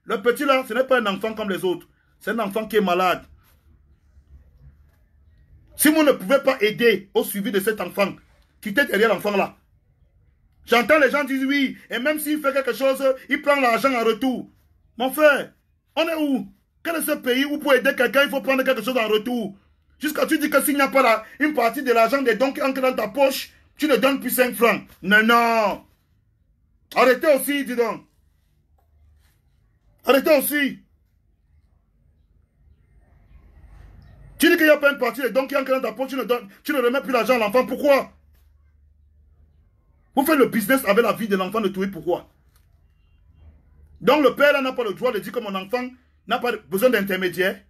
Le petit là, ce n'est pas un enfant comme les autres. C'est un enfant qui est malade. Si vous ne pouvez pas aider au suivi de cet enfant, quittez derrière l'enfant là. J'entends les gens dire oui, et même s'il fait quelque chose, il prend l'argent en retour. Mon frère, on est où Quel est ce pays où pour aider quelqu'un, il faut prendre quelque chose en retour Jusqu'à ce que tu dis que s'il n'y a pas là une partie de l'argent des dons qui entre dans ta poche, tu ne donnes plus 5 francs. Non, non. Arrêtez aussi, dis donc. Arrêtez aussi. Tu dis qu'il n'y a pas une partie, donc il y a un tu ne, remets plus l'argent à l'enfant. Pourquoi Vous faites le business avec la vie de l'enfant de Toué, pourquoi Donc le père n'a pas le droit de dire que mon enfant n'a pas besoin d'intermédiaire.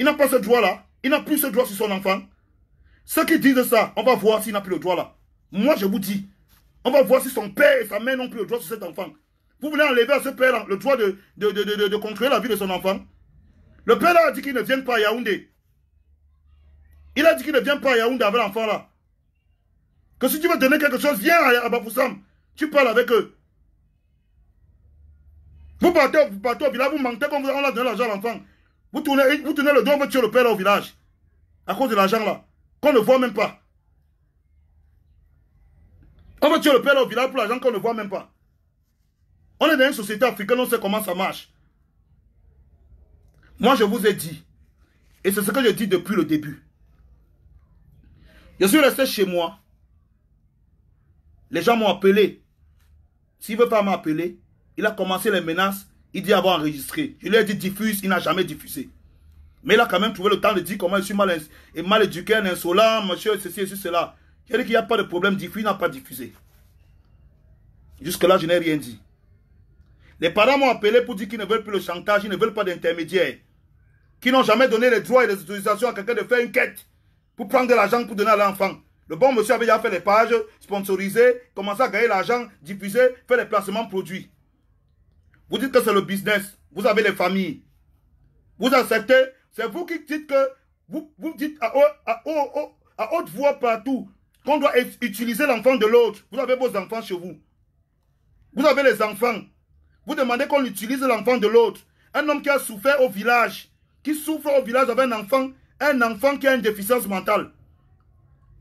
Il n'a pas ce droit-là. Il n'a plus ce droit sur son enfant. Ceux qui disent ça, on va voir s'il n'a plus le droit-là. Moi, je vous dis, on va voir si son père et sa mère n'ont plus le droit sur cet enfant. Vous voulez enlever à ce père le droit de, de, de, la vie de son enfant Le père a dit qu'il ne vienne pas à Yaoundé. Il a dit qu'il ne vient pas à Yaoundé avec l'enfant là. Que si tu veux donner quelque chose, viens à, Bafoussam. Tu parles avec eux. Vous partez, au village, vous mentez quand on a donné l'argent à l'enfant. Vous tournez, vous tournez le dos, veut tuer le père au village. À cause de l'argent là. Qu'on ne voit même pas. On veut tuer le père au village pour l'argent qu'on ne voit même pas. On est dans une société africaine, on sait comment ça marche. Moi, je vous ai dit, et c'est ce que je dis depuis le début. Je suis resté chez moi. Les gens m'ont appelé. S'il ne veut pas m'appeler, il a commencé les menaces. Il dit avoir enregistré. Je lui ai dit diffuse, il n'a jamais diffusé. Mais il a quand même trouvé le temps de dire comment je suis mal, et éduqué, un insolent, monsieur, ceci ceci, cela. J'ai dit qu'il n'y a pas de problème, diffuse, il n'a pas diffusé. Jusque-là, je n'ai rien dit. Les parents m'ont appelé pour dire qu'ils ne veulent plus le chantage, ils ne veulent pas d'intermédiaire. Qu'ils n'ont jamais donné les droits et les autorisations à quelqu'un de faire une quête pour prendre de l'argent pour donner à l'enfant. Le bon monsieur avait déjà fait les pages, sponsorisé, commencé à gagner l'argent, diffusé, fait les placements produits. Vous dites que c'est le business. Vous avez les familles. Vous acceptez. C'est vous qui dites que vous, dites à, à haute voix partout qu'on doit utiliser l'enfant de l'autre. Vous avez vos enfants chez vous. Vous avez les enfants. Vous demandez qu'on utilise l'enfant de l'autre. Un homme qui a souffert au village, qui souffre au village avec un enfant un enfant qui a une déficience mentale.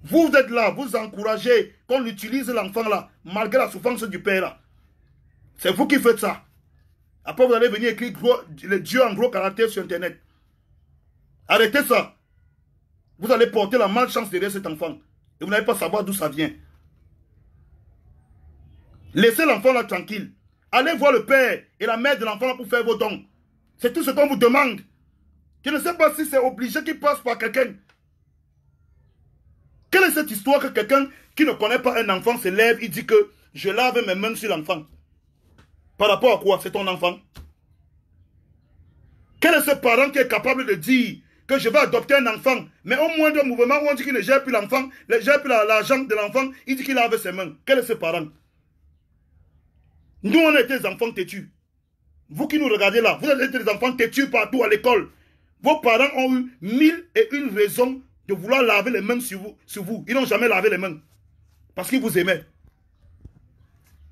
Vous êtes là, vous encouragez qu'on utilise l'enfant là, malgré la souffrance du père là. C'est vous qui faites ça. Après, vous allez venir écrire le les dieux en gros caractère sur Internet. Arrêtez ça. Vous allez porter la malchance derrière cet enfant. Et vous n'allez pas savoir d'où ça vient. Laissez l'enfant là tranquille. Allez voir le père et la mère de l'enfant pour faire vos dons. C'est tout ce qu'on vous demande. Je ne sais pas si c'est obligé qu'il passe par quelqu'un. Quelle est cette histoire que quelqu'un qui ne connaît pas un enfant se lève, il dit que je lave mes mains sur l'enfant. Par rapport à quoi C'est ton enfant. Quel est ce parent qui est capable de dire que je vais adopter un enfant, mais au moins d'un mouvement où on dit qu'il ne gère plus l'enfant, ne gère plus l'argent de l'enfant, il dit qu'il lave ses mains. Quel est ce parent Nous, on était des enfants têtus. Vous qui nous regardez là, vous êtes des enfants têtus partout à l'école. Vos parents ont eu mille et une raisons de vouloir laver les mains sur vous. Sur vous. Ils n'ont jamais lavé les mains. Parce qu'ils vous aimaient.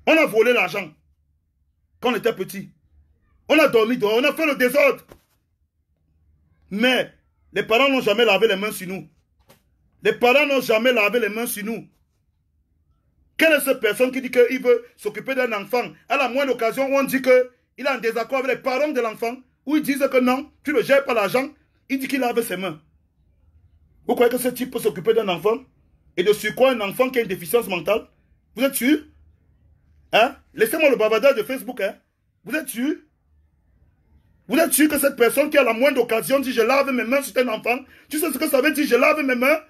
On a volé l'argent quand on était petit. On a dormi on a fait le désordre. Mais les parents n'ont jamais lavé les mains sur nous. Les parents n'ont jamais lavé les mains sur nous. Quelle est cette personne qui dit qu'il veut s'occuper d'un enfant À la moindre occasion, on dit qu'il est en désaccord avec les parents de l'enfant où ils disent que non, tu ne gères pas l'argent, il dit qu'il lave ses mains. Vous croyez que ce type peut s'occuper d'un enfant et de quoi un enfant qui a une déficience mentale Vous êtes sûr Hein Laissez-moi le bavardage de Facebook, hein. Vous êtes sûr Vous êtes sûr que cette personne qui a la moindre occasion dit je lave mes mains sur un enfant Tu sais ce que ça veut dire je lave mes mains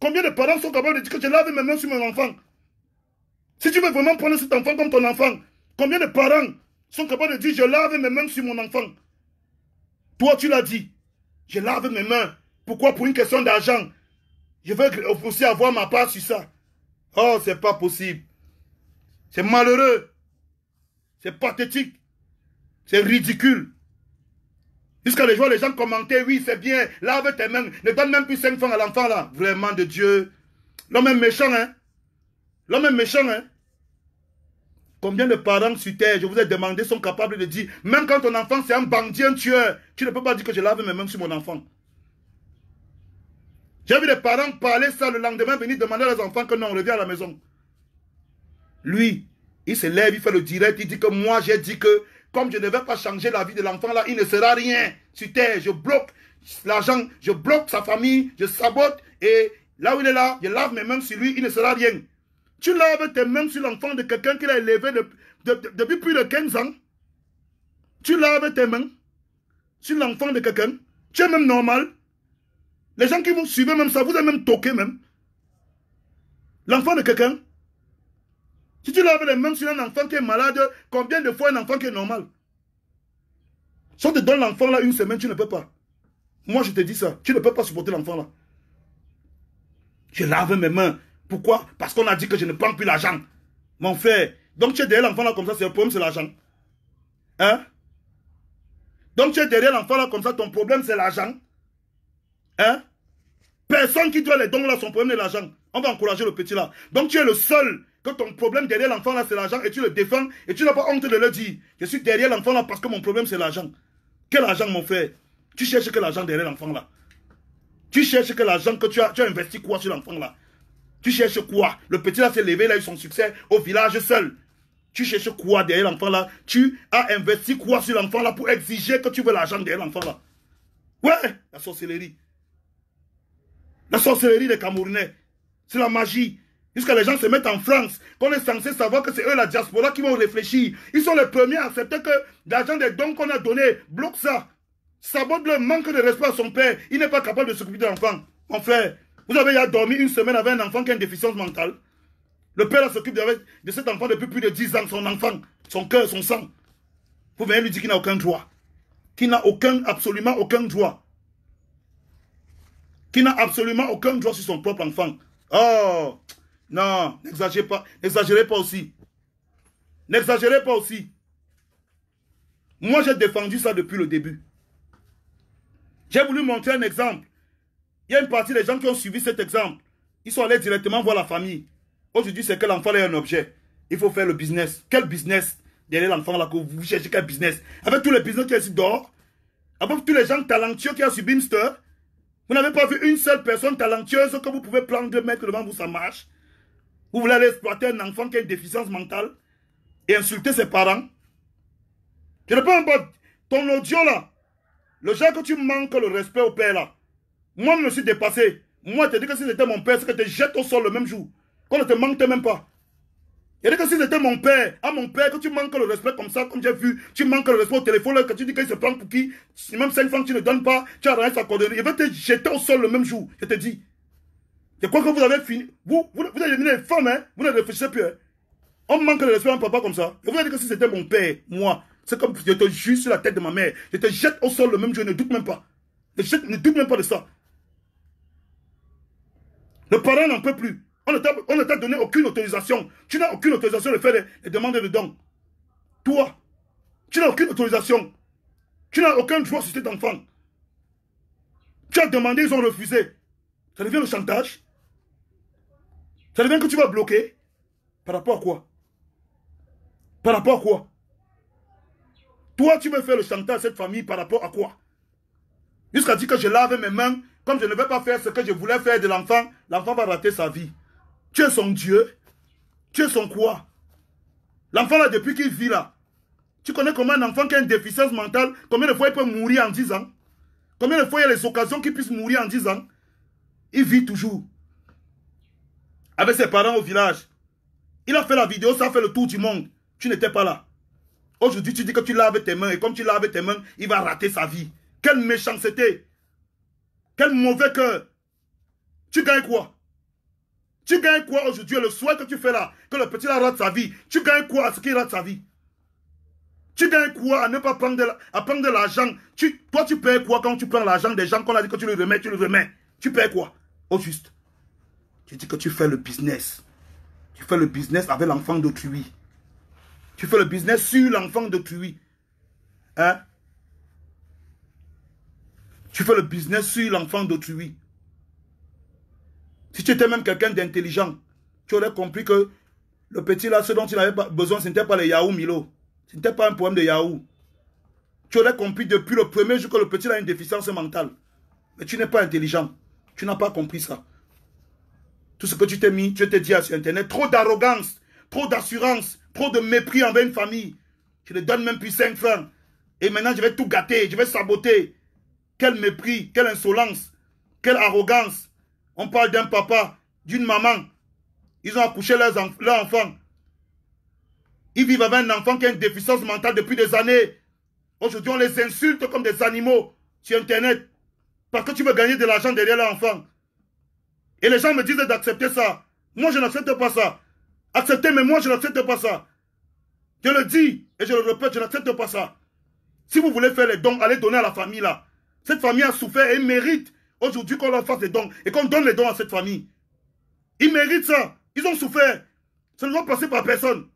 Combien de parents sont capables de dire que je lave mes mains sur mon enfant Si tu veux vraiment prendre cet enfant comme ton enfant, combien de parents sont capables de dire je lave mes mains sur mon enfant toi, tu l'as dit. Je lave mes mains. Pourquoi Pour une question d'argent. Je veux aussi avoir ma part sur ça. Oh, c'est pas possible. C'est malheureux. C'est pathétique. C'est ridicule. Jusqu'à les gens, les gens commentaient, oui, c'est bien, lave tes mains, ne donne même plus 5 francs à l'enfant là. Vraiment de Dieu. L'homme est méchant, hein. L'homme est méchant, hein. Combien de parents sur terre, je vous ai demandé, sont capables de dire, même quand ton enfant c'est un bandit, un tueur, tu ne peux pas dire que je lave mes mains sur mon enfant. J'ai vu des parents parler ça le lendemain, venir demander à leurs enfants que non, on revient à la maison. Lui, il se lève, il fait le direct, il dit que moi j'ai dit que comme je ne vais pas changer la vie de l'enfant là, il ne sera rien sur terre. Je bloque l'argent, je bloque sa famille, je sabote et là où il est là, je lave mes mains sur lui, il ne sera rien. Tu laves tes mains sur l'enfant de quelqu'un qui l'a élevé depuis plus de 15 ans. Tu laves tes mains sur l'enfant de quelqu'un. Tu es même normal. Les gens qui vous suivent, même ça, vous a même toqué même. L'enfant de quelqu'un. Si tu laves les mains sur un enfant qui est malade, combien de fois un enfant qui est normal Si on te donne l'enfant là une semaine, tu ne peux pas. Moi je te dis ça, tu ne peux pas supporter l'enfant là. Je lave mes mains, pourquoi Parce qu'on a dit que je ne prends plus l'argent. Mon frère. Donc tu es derrière l'enfant là comme ça, c'est un problème, c'est l'argent. Hein Donc tu es derrière l'enfant là comme ça, ton problème c'est l'argent. Hein Personne qui doit les dons là, son problème c'est l'argent. On va encourager le petit là. Donc tu es le seul que ton problème derrière l'enfant là c'est l'argent et tu le défends et tu n'as pas honte de le dire. Je suis derrière l'enfant là parce que mon problème c'est l'argent. Quel argent mon frère Tu cherches que l'argent derrière l'enfant là. Tu cherches que l'argent que tu as, tu as investi quoi sur l'enfant là tu cherches quoi Le petit là s'est levé, il a eu son succès au village seul. Tu cherches quoi derrière l'enfant là Tu as investi quoi sur l'enfant là pour exiger que tu veux l'argent derrière l'enfant là Ouais, la sorcellerie. La sorcellerie des Camerounais. C'est la magie. Jusqu'à les gens se mettent en France, qu'on est censé savoir que c'est eux la diaspora qui vont réfléchir. Ils sont les premiers à accepter que l'argent des dons qu'on a donné, bloque ça. Sabote le manque de respect à son père. Il n'est pas capable de s'occuper de l'enfant. Mon frère, vous avez dormi une semaine avec un enfant qui a une déficience mentale. Le père s'occupe de cet enfant depuis plus de 10 ans, son enfant, son cœur, son sang. Vous venez lui dire qu'il n'a aucun droit. Qu'il n'a absolument aucun droit. Qu'il n'a absolument aucun droit sur son propre enfant. Oh, non, n'exagérez pas, n'exagérez pas aussi. N'exagérez pas aussi. Moi, j'ai défendu ça depuis le début. J'ai voulu montrer un exemple. Il y a une partie des gens qui ont suivi cet exemple. Ils sont allés directement voir la famille. Aujourd'hui, c'est que l'enfant est un objet. Il faut faire le business. Quel business derrière l'enfant là que vous cherchez quel business Avec tous les business qui sont dehors, avec tous les gens talentueux qui ont subi Mister, vous n'avez pas vu une seule personne talentueuse que vous pouvez prendre, mettre devant vous, ça marche. Vous voulez aller exploiter un enfant qui a une déficience mentale et insulter ses parents. Je ne peux pas ton audio là. Le genre que tu manques le respect au père là. Moi, je me suis dépassé. Moi, je te dis que si c'était mon père, c'est que je te jette au sol le même jour. Qu'on ne te manque même pas. a dit que si c'était mon père, à mon père, que tu manques le respect comme ça, comme j'ai vu, tu manques le respect au téléphone, quand que tu dis qu'il se prend pour qui, même 5 femme, tu ne donnes pas, tu as rien sa corderie. Il va te jeter au sol le même jour, je te dis. Je crois que vous avez fini. Vous, vous, avez donné hein? vous ne réfléchissez plus. Hein. On manque le respect à un papa comme ça. Je vous dit que si c'était mon père, moi, c'est comme je te jure sur la tête de ma mère. Je te jette au sol le même jour, je ne doute même pas. Je ne doute même pas de ça. Le parent n'en peut plus. On ne t'a donné aucune autorisation. Tu n'as aucune autorisation de faire les, demander de dons. Toi, tu n'as aucune autorisation. Tu n'as aucun droit sur cet enfant. Tu as demandé, ils ont refusé. Ça devient le chantage. Ça devient que tu vas bloquer. Par rapport à quoi Par rapport à quoi Toi, tu veux faire le chantage à cette famille par rapport à quoi Jusqu'à dire que je lave mes mains, comme je ne vais pas faire ce que je voulais faire de l'enfant, l'enfant va rater sa vie. Tu es son Dieu. Tu es son quoi L'enfant là, depuis qu'il vit là, tu connais comment un enfant qui a une déficience mentale, combien de fois il peut mourir en 10 ans Combien de fois il y a les occasions qu'il puisse mourir en 10 ans Il vit toujours. Avec ses parents au village. Il a fait la vidéo, ça a fait le tour du monde. Tu n'étais pas là. Aujourd'hui, tu dis que tu laves tes mains. Et comme tu laves tes mains, il va rater sa vie. Quelle méchanceté. Quel mauvais cœur. Tu gagnes quoi Tu gagnes quoi aujourd'hui Le souhait que tu fais là, que le petit là rate sa vie, tu gagnes quoi à ce qu'il rate sa vie tu gagnes quoi à ne pas prendre de, l'argent Toi, tu payes quoi quand tu prends l'argent des gens qu'on a dit que tu le remets, tu le remets Tu payes quoi Au juste. Tu dis que tu fais le business. Tu fais le business avec l'enfant d'autrui. Tu fais le business sur l'enfant d'autrui. Hein Tu fais le business sur l'enfant d'autrui. Si tu étais même quelqu'un d'intelligent, tu aurais compris que le petit là, ce dont il avait besoin, ce n'était pas le Yahoo Milo. Ce n'était pas un poème de Yahoo. Tu aurais compris depuis le premier jour que le petit a une déficience mentale. Mais tu n'es pas intelligent. Tu n'as pas compris ça. Tout ce que tu t'es mis, tu t'es dit sur Internet, trop d'arrogance, trop d'assurance, trop de mépris envers une famille. Je ne donne même plus 5 francs. Et maintenant, je vais tout gâter, je vais saboter. Quel mépris, quelle insolence, quelle arrogance. On parle d'un papa, d'une maman. Ils ont accouché leurs enfants. leur enfant. Ils vivent avec un enfant qui a une déficience mentale depuis des années. Aujourd'hui, on les insulte comme des animaux sur Internet. Parce que tu veux gagner de l'argent derrière l'enfant. Et les gens me disent d'accepter ça. Moi, je n'accepte pas ça. Acceptez, mais moi, je n'accepte pas ça. Je le dis et je le répète, je n'accepte pas ça. Si vous voulez faire les dons, allez donner à la famille là. Cette famille a souffert et mérite Aujourd'hui, qu'on leur fasse des dons et qu'on donne les dons à cette famille. Ils méritent ça. Ils ont souffert. Ça ne pas passer par personne.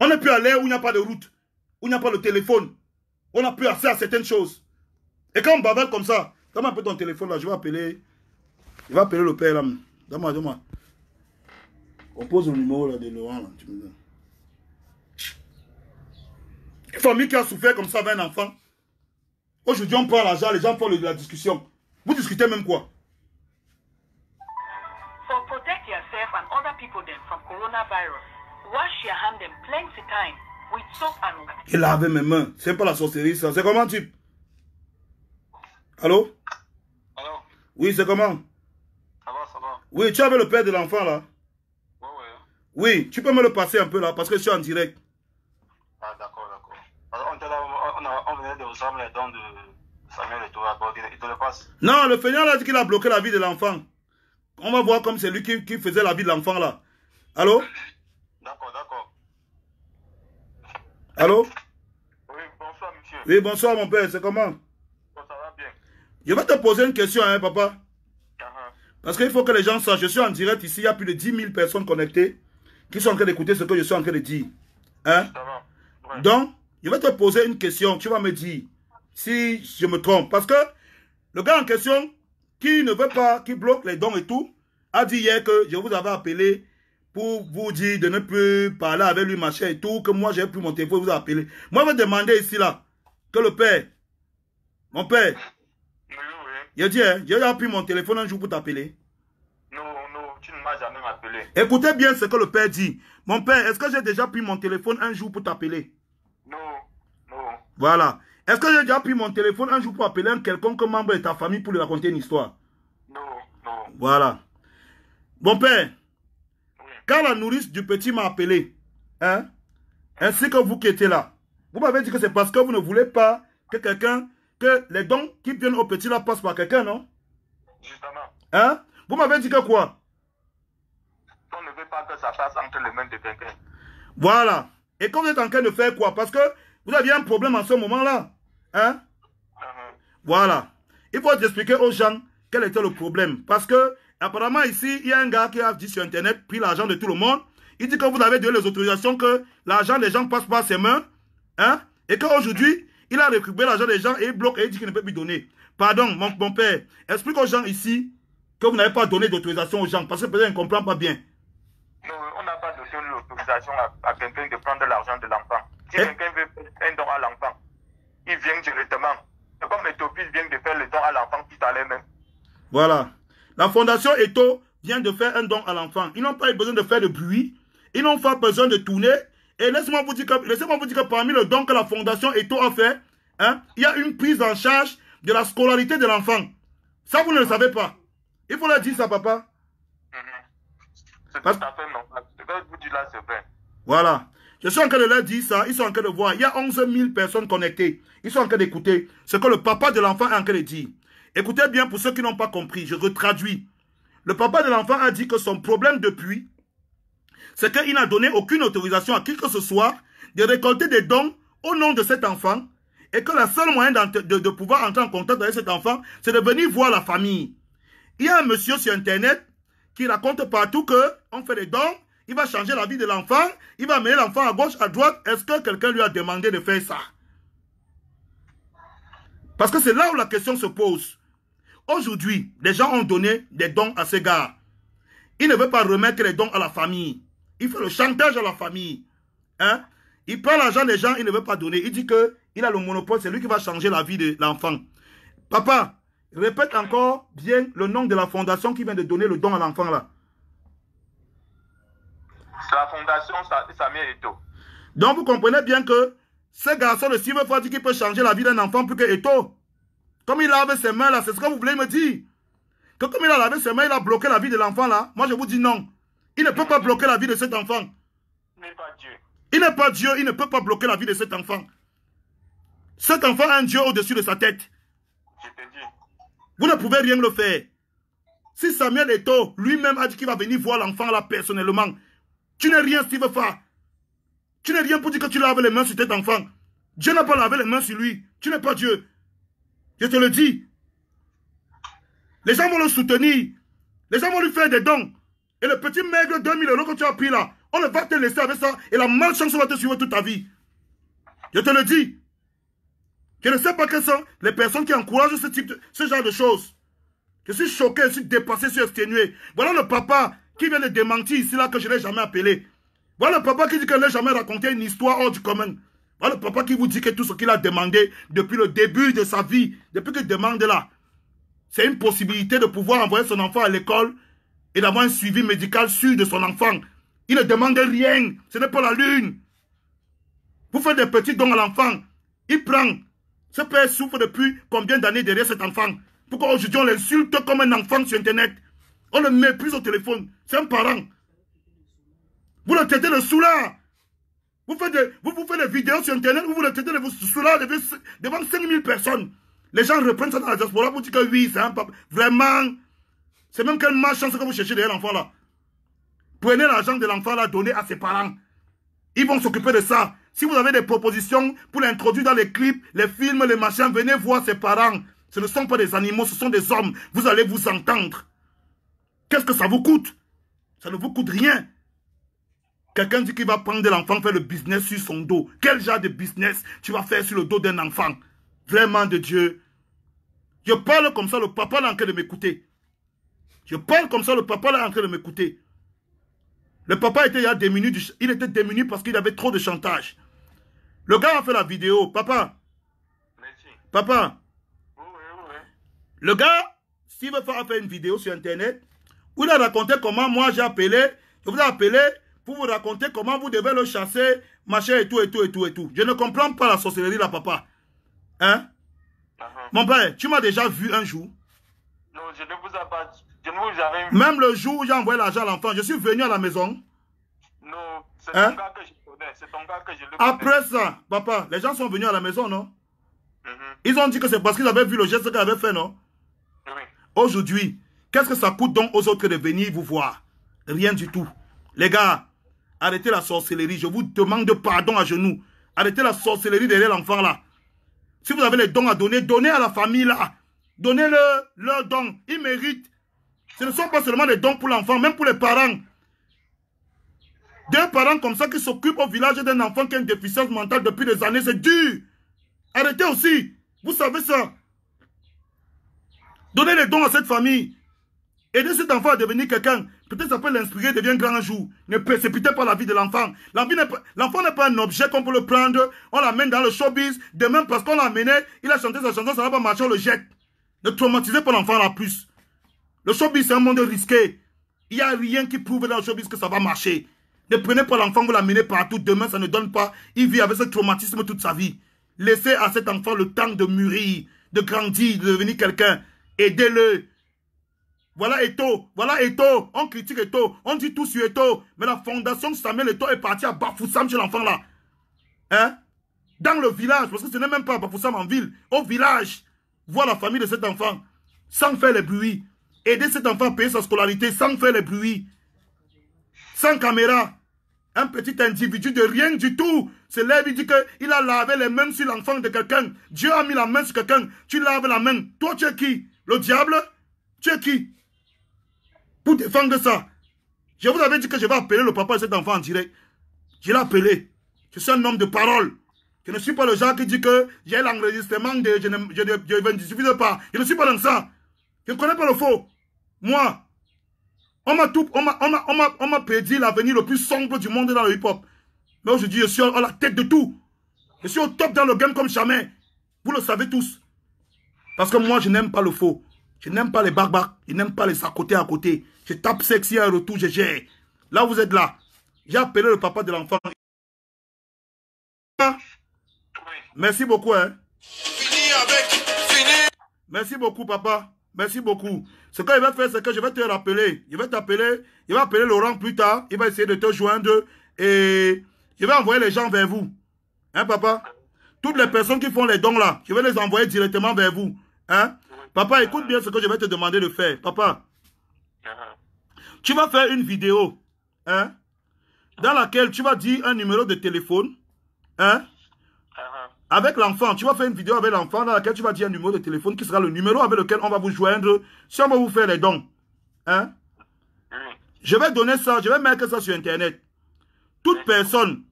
On n'est plus à l'air où il n'y a pas de route, où il n'y a pas de téléphone. On n'a plus accès à certaines choses. Et quand on bavarde comme ça, donne-moi un peu ton téléphone là, je vais appeler. Je vais appeler le père là. Donne-moi, donne-moi. On pose le numéro de Laurent Une famille qui a souffert comme ça avec un enfant, Aujourd'hui, on parle l'argent, les gens font de la discussion. Vous discutez même quoi So protect yourself Et mes mains. C'est pas la sorcellerie, ça. C'est comment tu... Allô Allô Oui, c'est comment Ça va, ça va. Oui, tu avais le père de l'enfant, là Oui, tu peux me le passer un peu, là, parce que je suis en direct. Ah, d'accord de les de Samuel et il te le passe. Non, le feignant a dit qu'il a bloqué la vie de l'enfant. On va voir comme c'est lui qui, qui, faisait la vie de l'enfant là. Allô D'accord, d'accord. Allô Oui, bonsoir monsieur. Oui, bonsoir mon père, c'est comment oh, Ça va bien. Je vais te poser une question, hein, papa. Ah, ah. Parce qu'il faut que les gens sachent, je suis en direct ici, il y a plus de 10 000 personnes connectées qui sont en train d'écouter ce que je suis en train de dire. Hein? Donc, je vais te poser une question, tu vas me dire si je me trompe. Parce que le gars en question, qui ne veut pas, qui bloque les dons et tout, a dit hier que je vous avais appelé pour vous dire de ne plus parler avec lui, machin et tout, que moi j'ai pris mon téléphone, vous appelez. Moi, je vais demander ici, là, que le père, mon père, oui, oui. dit, hein, j'ai pris mon téléphone un jour pour t'appeler. Non, non, tu ne m'as jamais appelé. Écoutez bien ce que le père dit. Mon père, est-ce que j'ai déjà pris mon téléphone un jour pour t'appeler voilà. Est-ce que j'ai déjà pris mon téléphone un jour pour appeler un quelconque membre de ta famille pour lui raconter une histoire Non, non. Voilà. Bon père, quand la nourrice du petit m'a appelé, hein, ainsi que vous qui étiez là, vous m'avez dit que c'est parce que vous ne voulez pas que quelqu'un, que les dons qui viennent au petit là passent par quelqu'un, non Justement. Hein Vous m'avez dit que quoi On ne veut pas que ça passe entre les mains de quelqu'un. Voilà. Et quand vous êtes en train de faire quoi Parce que vous aviez un problème en ce moment-là. Hein? Uh-huh. Voilà. Il faut expliquer aux gens quel était le problème. Parce que, apparemment, ici, il y a un gars qui a dit sur Internet, pris l'argent de tout le monde. Il dit que vous avez donné les autorisations, que l'argent des gens passe par ses mains. Hein? Et qu'aujourd'hui, il a récupéré l'argent des gens et il bloque et il dit qu'il ne peut plus donner. Pardon, mon, mon père, explique aux gens ici que vous n'avez pas donné d'autorisation aux gens parce que peut-être ne comprend pas bien. Non, on n'a pas donné l'autorisation à quelqu'un de prendre l'argent de l'enfant. Si quelqu'un veut faire un don à l'enfant, il vient directement. C'est comme Ethiopie vient de faire le don à l'enfant tout à l'heure même. Voilà. La fondation Eto vient de faire un don à l'enfant. Ils n'ont pas eu besoin de faire de bruit. Ils n'ont pas besoin de tourner. Et laissez-moi vous, dire que, vous dire que parmi le don que la fondation Eto a fait, hein, il y a une prise en charge de la scolarité de l'enfant. Ça, vous ne le savez pas. Il faut leur dire ça, papa. Mhm. C'est pas tout à fait normal. Ce que vous dis là, c'est vrai. Voilà. Je suis en train de leur dire ça, ils sont en train de voir. Il y a 11 000 personnes connectées. Ils sont en train d'écouter ce que le papa de l'enfant est en train de dire. Écoutez bien pour ceux qui n'ont pas compris, je retraduis. Le papa de l'enfant a dit que son problème depuis, c'est qu'il n'a donné aucune autorisation à qui que ce soit de récolter des dons au nom de cet enfant et que la seule moyen de, pouvoir entrer en contact avec cet enfant, c'est de venir voir la famille. Il y a un monsieur sur Internet qui raconte partout qu'on fait des dons il va changer la vie de l'enfant. Il va mettre l'enfant à gauche, à droite. Est-ce que quelqu'un lui a demandé de faire ça Parce que c'est là où la question se pose. Aujourd'hui, les gens ont donné des dons à ces gars. Il ne veut pas remettre les dons à la famille. Il fait le chantage à la famille. Hein? Il prend l'argent des gens, il ne veut pas donner. Il dit qu'il a le monopole, c'est lui qui va changer la vie de l'enfant. Papa, répète encore bien le nom de la fondation qui vient de donner le don à l'enfant là la fondation Samuel Eto. Donc vous comprenez bien que ce garçon de Steve dit qui peut changer la vie d'un enfant plus que Eto. Comme il lave ses mains là, c'est ce que vous voulez me dire. Que comme il a lavé ses mains, il a bloqué la vie de l'enfant là. Moi je vous dis non. Il ne peut pas bloquer la vie de cet enfant. Il n'est pas Dieu. Il n'est pas Dieu, il ne peut pas bloquer la vie de cet enfant. Cet enfant a un Dieu au-dessus de sa tête. Je te dis. Vous ne pouvez rien le faire. Si Samuel Eto lui-même a dit qu'il va venir voir l'enfant là personnellement, tu n'es rien, Steve Fa. Tu n'es rien pour dire que tu laves les mains sur tes enfants. Dieu n'a pas lavé les mains sur lui. Tu n'es pas Dieu. Je te le dis. Les gens vont le soutenir. Les gens vont lui faire des dons. Et le petit maigre 2000 euros que tu as pris là, on ne va te laisser avec ça. Et la malchance va te suivre toute ta vie. Je te le dis. Je ne sais pas quelles sont les personnes qui encouragent ce, type ce genre de choses. Je suis choqué, je suis dépassé, je suis exténué. Voilà le papa qui vient de démentir ici là que je l'ai jamais appelé. Voilà le papa qui dit qu'elle n'a jamais raconté une histoire hors du commun. Voilà le papa qui vous dit que tout ce qu'il a demandé depuis le début de sa vie, depuis qu'il demande là, c'est une possibilité de pouvoir envoyer son enfant à l'école et d'avoir un suivi médical sûr de son enfant. Il ne demande rien, ce n'est pas la lune. Vous faites des petits dons à l'enfant. Il prend. Ce père souffre depuis combien d'années derrière cet enfant Pourquoi aujourd'hui on l'insulte comme un enfant sur Internet On le met plus au téléphone c'est un parent. Vous le traitez le soulard. Vous faites, vous, vous faites des vidéos sur Internet vous le traitez de soulard devant 5000 personnes. Les gens reprennent ça dans la diaspora pour dire que oui, c'est un papa. Vraiment, c'est même quelle malchance que vous cherchez derrière l'enfant là. Prenez l'argent de l'enfant là, donnez à ses parents. Ils vont s'occuper de ça. Si vous avez des propositions pour l'introduire dans les clips, les films, les machins, venez voir ses parents. Ce ne sont pas des animaux, ce sont des hommes. Vous allez vous entendre. Qu'est-ce que ça vous coûte ça ne vous coûte rien. Quelqu'un dit qu'il va prendre l'enfant, faire le business sur son dos. Quel genre de business tu vas faire sur le dos d'un enfant Vraiment de Dieu. Je parle comme ça, le papa est en train de m'écouter. Je parle comme ça, le papa est en train de m'écouter. Le papa était il y a minutes, il était démuni parce qu'il avait trop de chantage. Le gars a fait la vidéo, papa. Papa. Le gars, s'il veut faire une vidéo sur internet, vous a raconté comment moi j'ai appelé, je vous ai appelé pour vous raconter comment vous devez le chasser, machin et tout, et tout, et tout, et tout. Je ne comprends pas la sorcellerie là, papa. Hein? Uh-huh. Mon père, tu m'as déjà vu un jour? Non, je ne vous ai pas je ne vous vu. Même le jour où j'ai envoyé l'argent à l'enfant, je suis venu à la maison. Non, c'est hein? ton gars que je connais, c'est ton gars que je Après ça, papa, les gens sont venus à la maison, non? Mm-hmm. Ils ont dit que c'est parce qu'ils avaient vu le geste qu'ils avait fait, non? Oui. Aujourd'hui, Qu'est-ce que ça coûte donc aux autres de venir vous voir Rien du tout. Les gars, arrêtez la sorcellerie. Je vous demande pardon à genoux. Arrêtez la sorcellerie derrière l'enfant là. Si vous avez les dons à donner, donnez à la famille là. donnez leur leurs dons. Ils méritent. Ce ne sont pas seulement les dons pour l'enfant, même pour les parents. Deux parents comme ça qui s'occupent au village d'un enfant qui a une déficience mentale depuis des années, c'est dur. Arrêtez aussi. Vous savez ça. Donnez les dons à cette famille. Aidez cet enfant à devenir quelqu'un. Peut-être ça peut l'inspirer, devient grand jour. Ne précipitez pas la vie de l'enfant. L'enfant n'est pas un objet qu'on peut le prendre. On l'amène dans le showbiz. Demain, parce qu'on l'a amené, il a chanté sa chanson, ça ne va pas marcher, on le jette. Ne traumatisez pas l'enfant la plus. Le showbiz, c'est un monde risqué. Il n'y a rien qui prouve dans le showbiz que ça va marcher. Ne prenez pas l'enfant, vous l'amenez partout. Demain, ça ne donne pas. Il vit avec ce traumatisme toute sa vie. Laissez à cet enfant le temps de mûrir, de grandir, de devenir quelqu'un. Aidez-le. Voilà Eto, voilà Eto, on critique Eto, on dit tout sur Eto. Mais la fondation Samuel Eto est partie à Bafoussam chez l'enfant là. Hein? Dans le village, parce que ce n'est même pas Bafoussam en ville, au village. Voir la famille de cet enfant, sans faire les bruits. Aider cet enfant à payer sa scolarité, sans faire les bruits. Sans caméra. Un petit individu de rien du tout C'est lève et dit qu'il a lavé les mains sur l'enfant de quelqu'un. Dieu a mis la main sur quelqu'un. Tu laves la main. Toi, tu es qui Le diable Tu es qui pour défendre ça. Je vous avais dit que je vais appeler le papa de cet enfant en direct. Je l'ai appelé. Je suis un homme de parole. Je ne suis pas le genre qui dit que j'ai l'enregistrement de je ne, je, ne, je pas. Je ne suis pas dans ça. Je ne connais pas le faux. Moi, on m'a tout, on m'a prédit l'avenir le plus sombre du monde dans le hip-hop. Mais aujourd'hui, je suis à la tête de tout. Je suis au top dans le game comme jamais. Vous le savez tous. Parce que moi, je n'aime pas le faux. Je n'aime pas les barbares. Je n'aime pas les à côté à côté. Je tape sexy un retour, je gère. Là, vous êtes là. J'ai appelé le papa de l'enfant. Merci beaucoup. Hein. Merci beaucoup, papa. Merci beaucoup. Ce qu'il va faire, c'est que je vais te rappeler. Je vais t'appeler. Il va appeler Laurent plus tard. Il va essayer de te joindre. Et je vais envoyer les gens vers vous. Hein, papa Toutes les personnes qui font les dons là, je vais les envoyer directement vers vous. Hein Papa, écoute bien ce que je vais te demander de faire. Papa, uh-huh. tu vas faire une vidéo hein, dans laquelle tu vas dire un numéro de téléphone hein, uh-huh. avec l'enfant. Tu vas faire une vidéo avec l'enfant dans laquelle tu vas dire un numéro de téléphone qui sera le numéro avec lequel on va vous joindre si on va vous faire des dons. Hein. Mm. Je vais donner ça, je vais mettre ça sur Internet. Toute personne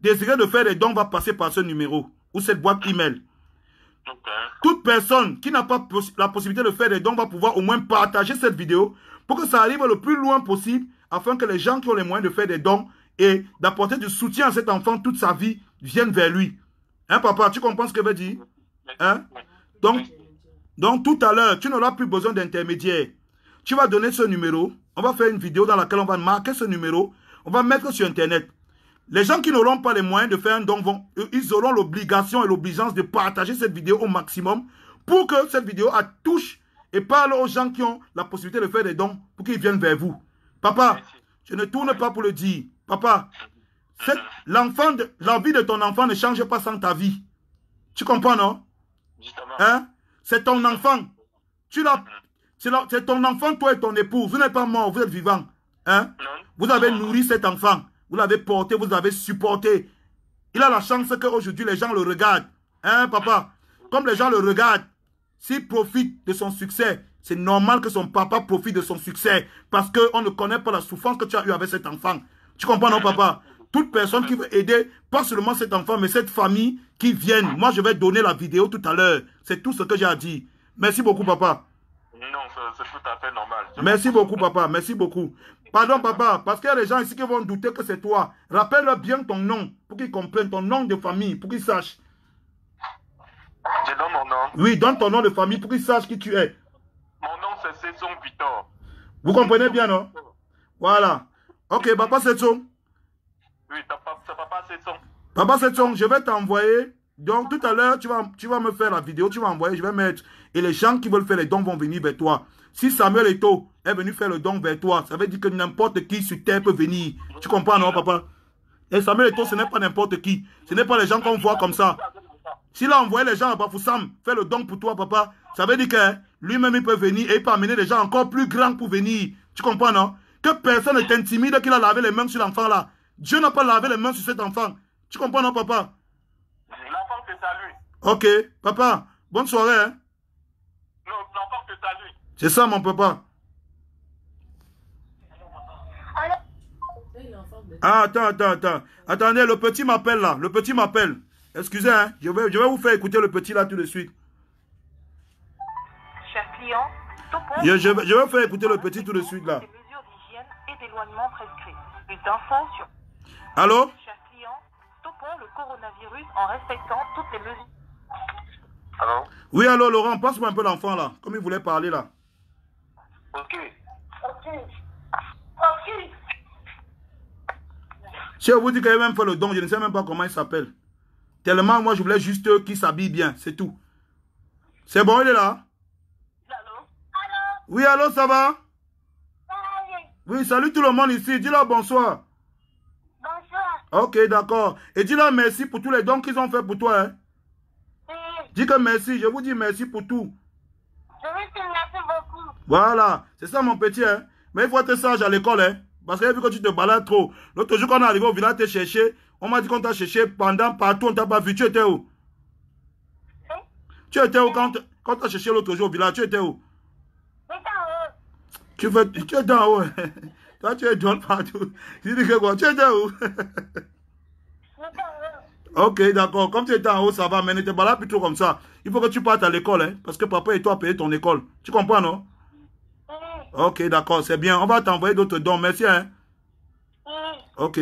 désirée de faire des dons va passer par ce numéro ou cette boîte email. Toute personne qui n'a pas la possibilité de faire des dons va pouvoir au moins partager cette vidéo pour que ça arrive le plus loin possible afin que les gens qui ont les moyens de faire des dons et d'apporter du soutien à cet enfant toute sa vie viennent vers lui. Hein, papa, tu comprends ce que je veux dire hein? donc, donc, tout à l'heure, tu n'auras plus besoin d'intermédiaire. Tu vas donner ce numéro. On va faire une vidéo dans laquelle on va marquer ce numéro. On va mettre sur Internet. Les gens qui n'auront pas les moyens de faire un don, vont, euh, ils auront l'obligation et l'obligeance de partager cette vidéo au maximum pour que cette vidéo touche et parle aux gens qui ont la possibilité de faire des dons pour qu'ils viennent vers vous. Papa, je ne tourne pas pour le dire. Papa, l'enfant, vie de ton enfant ne change pas sans ta vie. Tu comprends, non hein? C'est ton enfant. Tu c'est ton enfant, toi et ton époux. Vous n'êtes pas mort, vous êtes vivant. Hein? Vous avez nourri cet enfant. Vous l'avez porté, vous l'avez supporté. Il a la chance qu'aujourd'hui, les gens le regardent. Hein, papa Comme les gens le regardent, s'il profite de son succès, c'est normal que son papa profite de son succès. Parce qu'on ne connaît pas la souffrance que tu as eue avec cet enfant. Tu comprends, non, papa toute personne qui veut aider, pas seulement cet enfant, mais cette famille qui viennent. Moi, je vais donner la vidéo tout à l'heure. C'est tout ce que j'ai à dire. Merci beaucoup, papa. Non, c'est tout à fait normal. Merci beaucoup, papa. Merci beaucoup. Pardon, papa, parce qu'il y a des gens ici qui vont douter que c'est toi. Rappelle-leur bien ton nom pour qu'ils comprennent ton nom de famille, pour qu'ils sachent. Je donne mon nom. Oui, donne ton nom de famille pour qu'ils sachent qui tu es. Mon nom, c'est Sesson Victor. Vous comprenez bien, non Voilà. Ok, papa Sesson. Oui, c'est papa Sesson. Papa Sesson, je vais t'envoyer. Donc, tout à l'heure, tu vas, tu vas me faire la vidéo, tu vas envoyer, je vais mettre. Et les gens qui veulent faire les dons vont venir vers toi. Si Samuel Eto est venu faire le don vers toi, ça veut dire que n'importe qui sur terre peut venir. Tu comprends, non, papa Et Samuel Eto, ce n'est pas n'importe qui. Ce n'est pas les gens qu'on voit comme ça. S'il a envoyé les gens à Bafoussam faire le don pour toi, papa, ça veut dire que lui-même, il peut venir et il peut amener des gens encore plus grands pour venir. Tu comprends, non Que personne ne t'intimide qu'il a lavé les mains sur l'enfant là. Dieu n'a pas lavé les mains sur cet enfant. Tu comprends, non, papa L'enfant, c'est à Ok, papa, bonne soirée. Hein. C'est ça, mon papa. Ah, attends, attends, attends. Attendez, le petit m'appelle là. Le petit m'appelle. Excusez, hein. Je vais, je vais vous faire écouter le petit là tout de suite. Cher client, je, je, vais, je vais vous faire écouter le petit tout de suite là. Allô? Cher client, stoppons le coronavirus en respectant toutes les mesures. Allô? Oui, allô, Laurent, passe-moi un peu l'enfant là. Comme il voulait parler là. Ok. Ok. Ok. Si on vous dit qu'elle même fait le don, je ne sais même pas comment il s'appelle. Tellement, moi, je voulais juste qu'il s'habille bien, c'est tout. C'est bon, il est là Allô Oui, allô, ça va Oui, salut tout le monde ici. Dis-leur bonsoir. Bonsoir. Ok, d'accord. Et dis là merci pour tous les dons qu'ils ont fait pour toi. Hein. Dis que merci, je vous dis merci pour tout. Voilà, c'est ça mon petit. Hein? Mais il faut être sage à l'école. Hein? Parce que vu que tu te balades trop. L'autre jour on est arrivé au village, t'es cherché. On m'a dit qu'on t'a cherché pendant partout, on t'a pas vu. Tu étais où hein? Tu étais où quand, quand t'as cherché l'autre jour au village Tu étais où hein. tu, veux, tu étais en haut. Toi, tu es le partout. Tu dis que quoi Tu étais où hein. Ok, d'accord. Comme tu étais en haut, ça va, mais ne te balade plus trop comme ça. Il faut que tu partes à l'école, hein, parce que papa et toi payez ton école. Tu comprends, non Ok, d'accord, c'est bien. On va t'envoyer d'autres dons. Merci. Hein? Ah. Ok.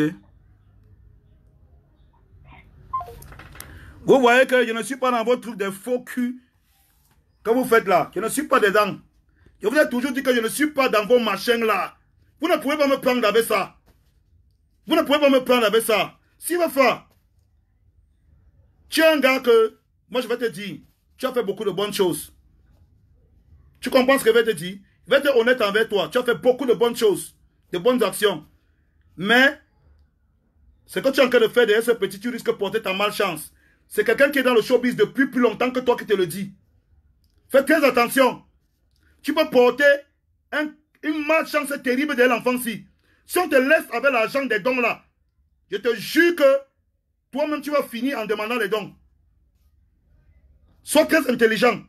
Vous voyez que je ne suis pas dans votre truc de faux cul que vous faites là. Je ne suis pas dedans. Je vous ai toujours dit que je ne suis pas dans vos machins là. Vous ne pouvez pas me prendre avec ça. Vous ne pouvez pas me prendre avec ça. Si va faire. Tu es un gars que, moi je vais te dire, tu as fait beaucoup de bonnes choses. Tu comprends ce que je vais te dire je vais être honnête envers toi. Tu as fait beaucoup de bonnes choses, de bonnes actions. Mais ce que tu es en train de faire derrière ce petit, tu risques de porter ta malchance. C'est quelqu'un qui est dans le showbiz depuis plus longtemps que toi qui te le dit. Fais très attention. Tu peux porter une malchance terrible derrière l'enfant-ci. Si on te laisse avec l'argent des dons là, je te jure que toi-même tu vas finir en demandant les dons. Sois très intelligent.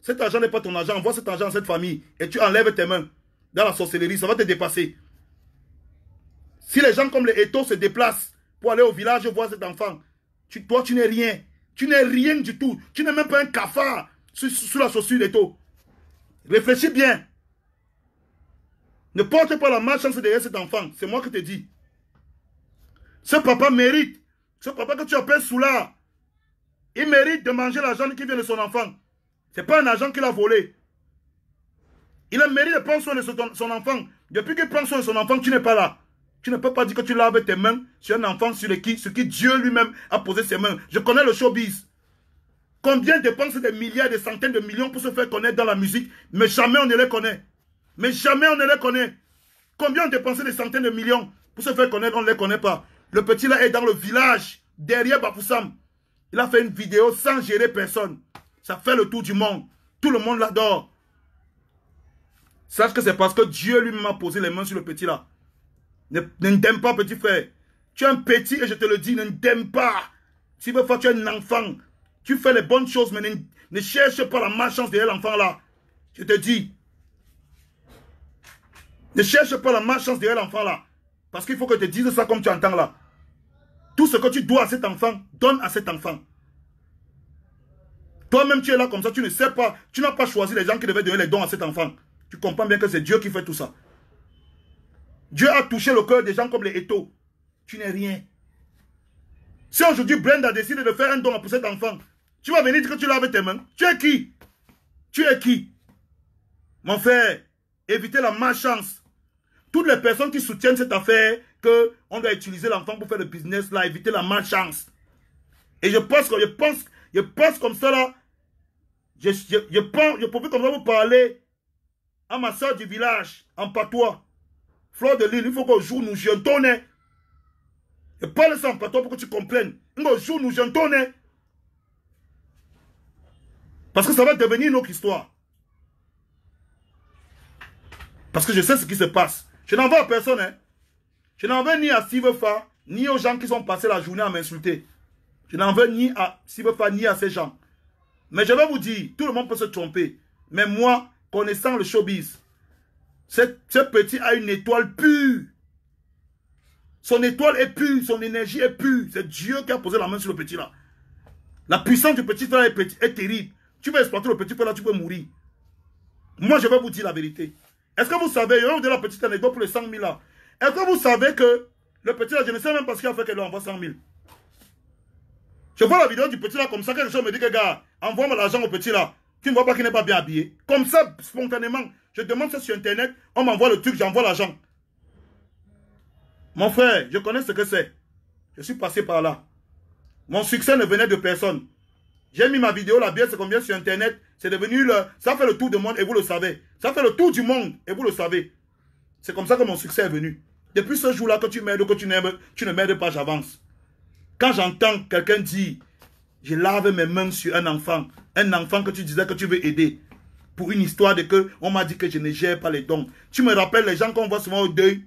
Cet argent n'est pas ton argent. Envoie cet argent à cette famille et tu enlèves tes mains dans la sorcellerie. Ça va te dépasser. Si les gens comme les Eto se déplacent pour aller au village voir cet enfant, toi, tu n'es rien. Tu n'es rien du tout. Tu n'es même pas un cafard sous, la chaussure d'Eto. Réfléchis bien. Ne porte pas la malchance derrière cet enfant. C'est moi qui te dis. Ce papa mérite. Ce papa que tu appelles Soula. Il mérite de manger l'argent qui vient de son enfant n'est pas un agent qui l'a volé. Il a mérité de prendre soin de son, enfant. Depuis qu'il prend soin de son enfant, tu n'es pas là. Tu ne peux pas dire que tu laves tes mains sur un enfant sur, qui, sur qui Dieu lui-même a posé ses mains. Je connais le showbiz. Combien dépensent des milliards, des centaines de millions pour se faire connaître dans la musique, mais jamais on ne les connaît. Mais jamais on ne les connaît. Combien dépenser des centaines de millions pour se faire connaître, on ne les connaît pas. Le petit là est dans le village, derrière Bafoussam. Il a fait une vidéo sans gérer personne. Ça fait le tour du monde. Tout le monde l'adore. Sache que c'est parce que Dieu lui-même a posé les mains sur le petit là. Ne, t'aime pas, petit frère. Tu es un petit et je te le dis, ne t'aime pas. Si veux faire, tu es un enfant. Tu fais les bonnes choses, mais ne, ne cherche pas la malchance de l'enfant là. Je te dis. Ne cherche pas la malchance de l'enfant là. Parce qu'il faut que tu te dise ça comme tu entends là. Tout ce que tu dois à cet enfant, donne à cet enfant. Toi-même, tu es là comme ça, tu ne sais pas, tu n'as pas choisi les gens qui devaient donner les dons à cet enfant. Tu comprends bien que c'est Dieu qui fait tout ça. Dieu a touché le cœur des gens comme les étaux. Tu n'es rien. Si aujourd'hui Brenda décide de faire un don pour cet enfant, tu vas venir dire que tu l'as avec tes mains. Tu es qui Tu es qui Mon frère, évitez la malchance. Toutes les personnes qui soutiennent cette affaire qu'on doit utiliser l'enfant pour faire le business là, évitez la malchance. Et je pense que je pense je pense comme ça là. Je, je, je, pense, comme ça vous parler à ma soeur du village, en patois. Flor de l'île, il faut qu'au jour nous j'entonne. Hein. Je parle ça en patois pour que tu comprennes. Au jour nous j'entonne. Hein. Parce que ça va devenir une autre histoire. Parce que je sais ce qui se passe. Je n'en veux à personne. Hein. Je n'en veux ni à Steve Fa, ni aux gens qui sont passés la journée à m'insulter. Je n'en veux ni à, si ni à ces gens. Mais je vais vous dire, tout le monde peut se tromper. Mais moi, connaissant le showbiz, ce, petit a une étoile pure. Son étoile est pure, son énergie est pure. C'est Dieu qui a posé la main sur le petit là. La puissance du petit là est, terrible. Tu peux exploiter le petit peu là, tu peux mourir. Moi, je vais vous dire la vérité. Est-ce que vous savez, je vais vous donner la petite anecdote pour les 100 000 là. Est-ce que vous savez que le petit là, je ne sais même pas ce qu'il a fait qu'elle lui envoie 100 000. Je vois la vidéo du petit là comme ça, quelque chose me dit que gars, envoie-moi l'argent au petit là. Tu ne vois pas qu'il n'est pas bien habillé. Comme ça, spontanément, je demande ça sur internet, on m'envoie le truc, j'envoie l'argent. Mon frère, je connais ce que c'est. Je suis passé par là. Mon succès ne venait de personne. J'ai mis ma vidéo, la bien, c'est combien sur internet. C'est devenu le. Ça fait le tour du monde et vous le savez. Ça fait le tour du monde et vous le savez. C'est comme ça que mon succès est venu. Depuis ce jour-là que tu m'aides que tu, tu ne m'aides pas, j'avance. Quand j'entends quelqu'un dire, je lave mes mains sur un enfant, un enfant que tu disais que tu veux aider, pour une histoire de que on m'a dit que je ne gère pas les dons. Tu me rappelles les gens qu'on voit souvent au deuil.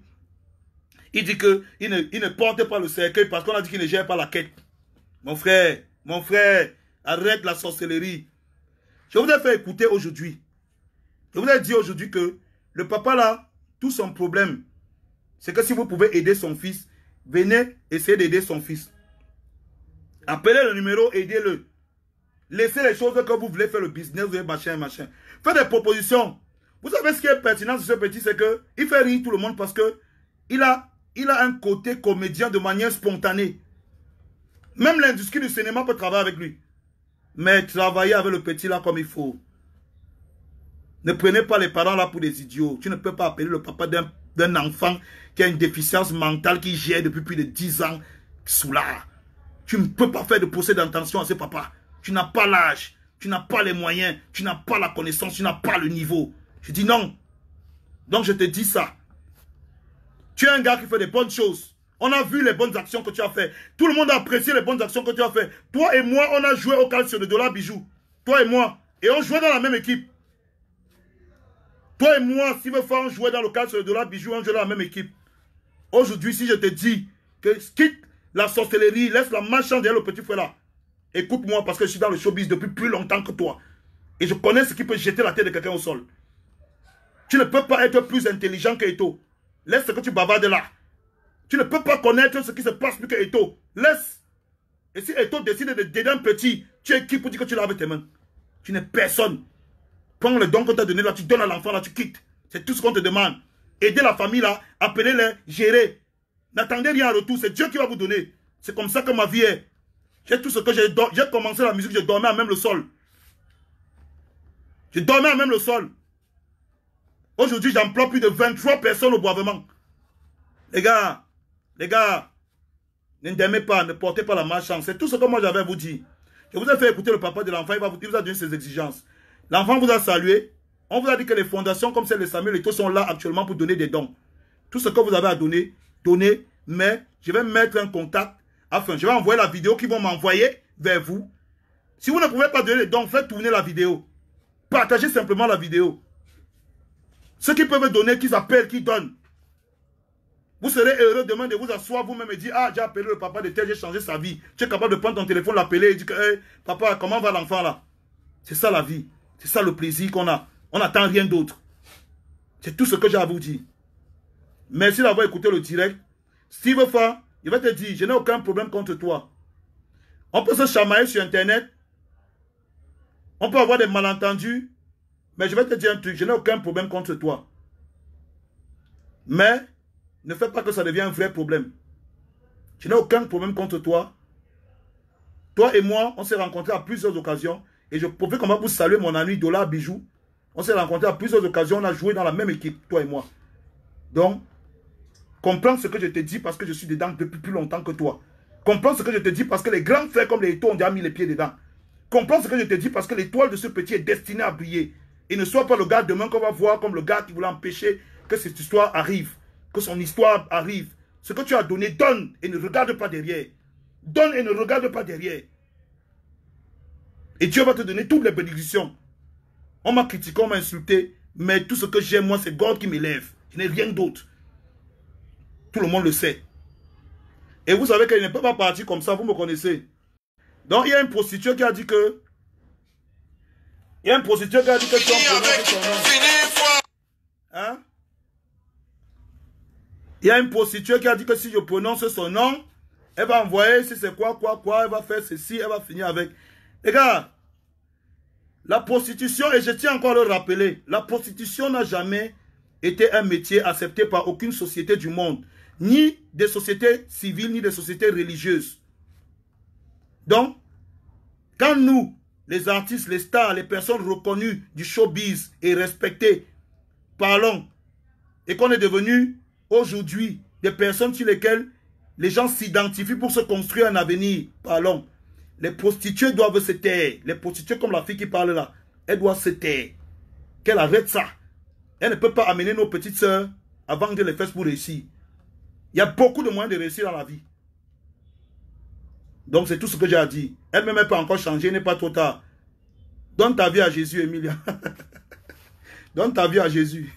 Il dit que ne, il porte pas le cercueil parce qu'on a dit qu'il ne gère pas la quête. Mon frère, mon frère, arrête la sorcellerie. Je vous ai fait écouter aujourd'hui. Je vous ai dit aujourd'hui que le papa là, tout son problème, c'est que si vous pouvez aider son fils, venez essayer d'aider son fils. Appelez le numéro, aidez-le. Laissez les choses que vous voulez faire le business, vous machin, machin. Faites des propositions. Vous savez ce qui est pertinent sur ce petit, c'est qu'il il fait rire tout le monde parce que il a, il a un côté comédien de manière spontanée. Même l'industrie du cinéma peut travailler avec lui. Mais travaillez avec le petit là comme il faut. Ne prenez pas les parents là pour des idiots. Tu ne peux pas appeler le papa d'un enfant qui a une déficience mentale qui gère depuis plus de 10 ans sous là. Tu ne peux pas faire de procès d'intention à ce papa. Tu n'as pas l'âge, tu n'as pas les moyens, tu n'as pas la connaissance, tu n'as pas le niveau. Je dis non. Donc je te dis ça. Tu es un gars qui fait des bonnes choses. On a vu les bonnes actions que tu as faites. Tout le monde a apprécié les bonnes actions que tu as faites. Toi et moi, on a joué au calcio de Dollar bijou. Toi et moi. Et on jouait dans la même équipe. Toi et moi, si me on jouait dans le calcio de Dollar bijou, on jouait dans la même équipe. Aujourd'hui, si je te dis que quitte la sorcellerie, laisse la marchande derrière le petit frère là. Écoute-moi parce que je suis dans le showbiz depuis plus longtemps que toi. Et je connais ce qui peut jeter la tête de quelqu'un au sol. Tu ne peux pas être plus intelligent que Eto. Laisse ce que tu bavardes là. Tu ne peux pas connaître ce qui se passe plus que Eto. Laisse. Et si Eto décide de donner un petit, tu es qui pour dire que tu l'as avec tes mains Tu n'es personne. Prends le don qu'on t'a donné là, tu donnes à l'enfant là, tu quittes. C'est tout ce qu'on te demande. Aider la famille là, appelez-les, gérer. N'attendez rien en retour, c'est Dieu qui va vous donner. C'est comme ça que ma vie est. J'ai tout ce que j'ai... J'ai commencé la musique, j'ai dormi à même le sol. J'ai dormi à même le sol. Aujourd'hui, j'emploie plus de 23 personnes au boivement. Les gars, les gars, ne d'aimez pas, ne portez pas la malchance. C'est tout ce que moi j'avais à vous dire. Je vous ai fait écouter le papa de l'enfant, il, il, vous a donné ses exigences. L'enfant vous a salué. On vous a dit que les fondations comme celle de Samuel et tout sont là actuellement pour donner des dons. Tout ce que vous avez à donner, donner, mais je vais mettre un contact afin, je vais envoyer la vidéo qu'ils vont m'envoyer vers vous. Si vous ne pouvez pas donner donc faites tourner la vidéo. Partagez simplement la vidéo. Ceux qui peuvent donner, qu'ils appellent, qui donnent. Vous serez heureux demain de vous asseoir vous-même et dire, ah, j'ai appelé le papa de tel, j'ai changé sa vie. Tu es capable de prendre ton téléphone, l'appeler et dire, hey, papa, comment va l'enfant là C'est ça la vie. C'est ça le plaisir qu'on a. On n'attend rien d'autre. C'est tout ce que j'ai à vous dire. Merci d'avoir écouté le direct. Steve Fa, il va te dire, je n'ai aucun problème contre toi. On peut se chamailler sur Internet. On peut avoir des malentendus. Mais je vais te dire un truc, je n'ai aucun problème contre toi. Mais ne fais pas que ça devienne un vrai problème. Je n'ai aucun problème contre toi. Toi et moi, on s'est rencontrés à plusieurs occasions. Et je profite comment vous saluer mon ami Dollar Bijou. On s'est rencontrés à plusieurs occasions. On a joué dans la même équipe, toi et moi. Donc, Comprends ce que je te dis parce que je suis dedans depuis plus longtemps que toi. Comprends ce que je te dis parce que les grands frères comme les étoiles ont déjà mis les pieds dedans. Comprends ce que je te dis parce que l'étoile de ce petit est destinée à briller. Et ne sois pas le gars demain qu'on va voir comme le gars qui voulait empêcher que cette histoire arrive, que son histoire arrive. Ce que tu as donné, donne et ne regarde pas derrière. Donne et ne regarde pas derrière. Et Dieu va te donner toutes les bénédictions. On m'a critiqué, on m'a insulté, mais tout ce que j'aime moi, c'est God qui m'élève. Je n'ai rien d'autre. Tout le monde le sait. Et vous savez qu'elle ne peut pas partir comme ça, vous me connaissez. Donc il y a une prostituée qui a dit que... Il y a une prostituée qui a dit que... Fini fini, hein? Il y a une prostituée qui a dit que si je prononce son nom, elle va envoyer si c'est quoi, quoi, quoi, elle va faire ceci, elle va finir avec. Les gars, la prostitution, et je tiens encore à le rappeler, la prostitution n'a jamais été un métier accepté par aucune société du monde ni des sociétés civiles, ni des sociétés religieuses. Donc, quand nous, les artistes, les stars, les personnes reconnues du showbiz et respectées, parlons, et qu'on est devenu aujourd'hui des personnes sur lesquelles les gens s'identifient pour se construire un avenir, parlons, les prostituées doivent se taire. Les prostituées, comme la fille qui parle là, elles doivent se taire. Qu'elle arrête ça. Elle ne peut pas amener nos petites sœurs à vendre les fesses pour réussir. Il y a beaucoup de moyens de réussir dans la vie. Donc c'est tout ce que j'ai à dire. Elle-même, peut encore changer, n'est pas trop tard. Donne ta vie à Jésus, Emilia. Donne ta vie à Jésus.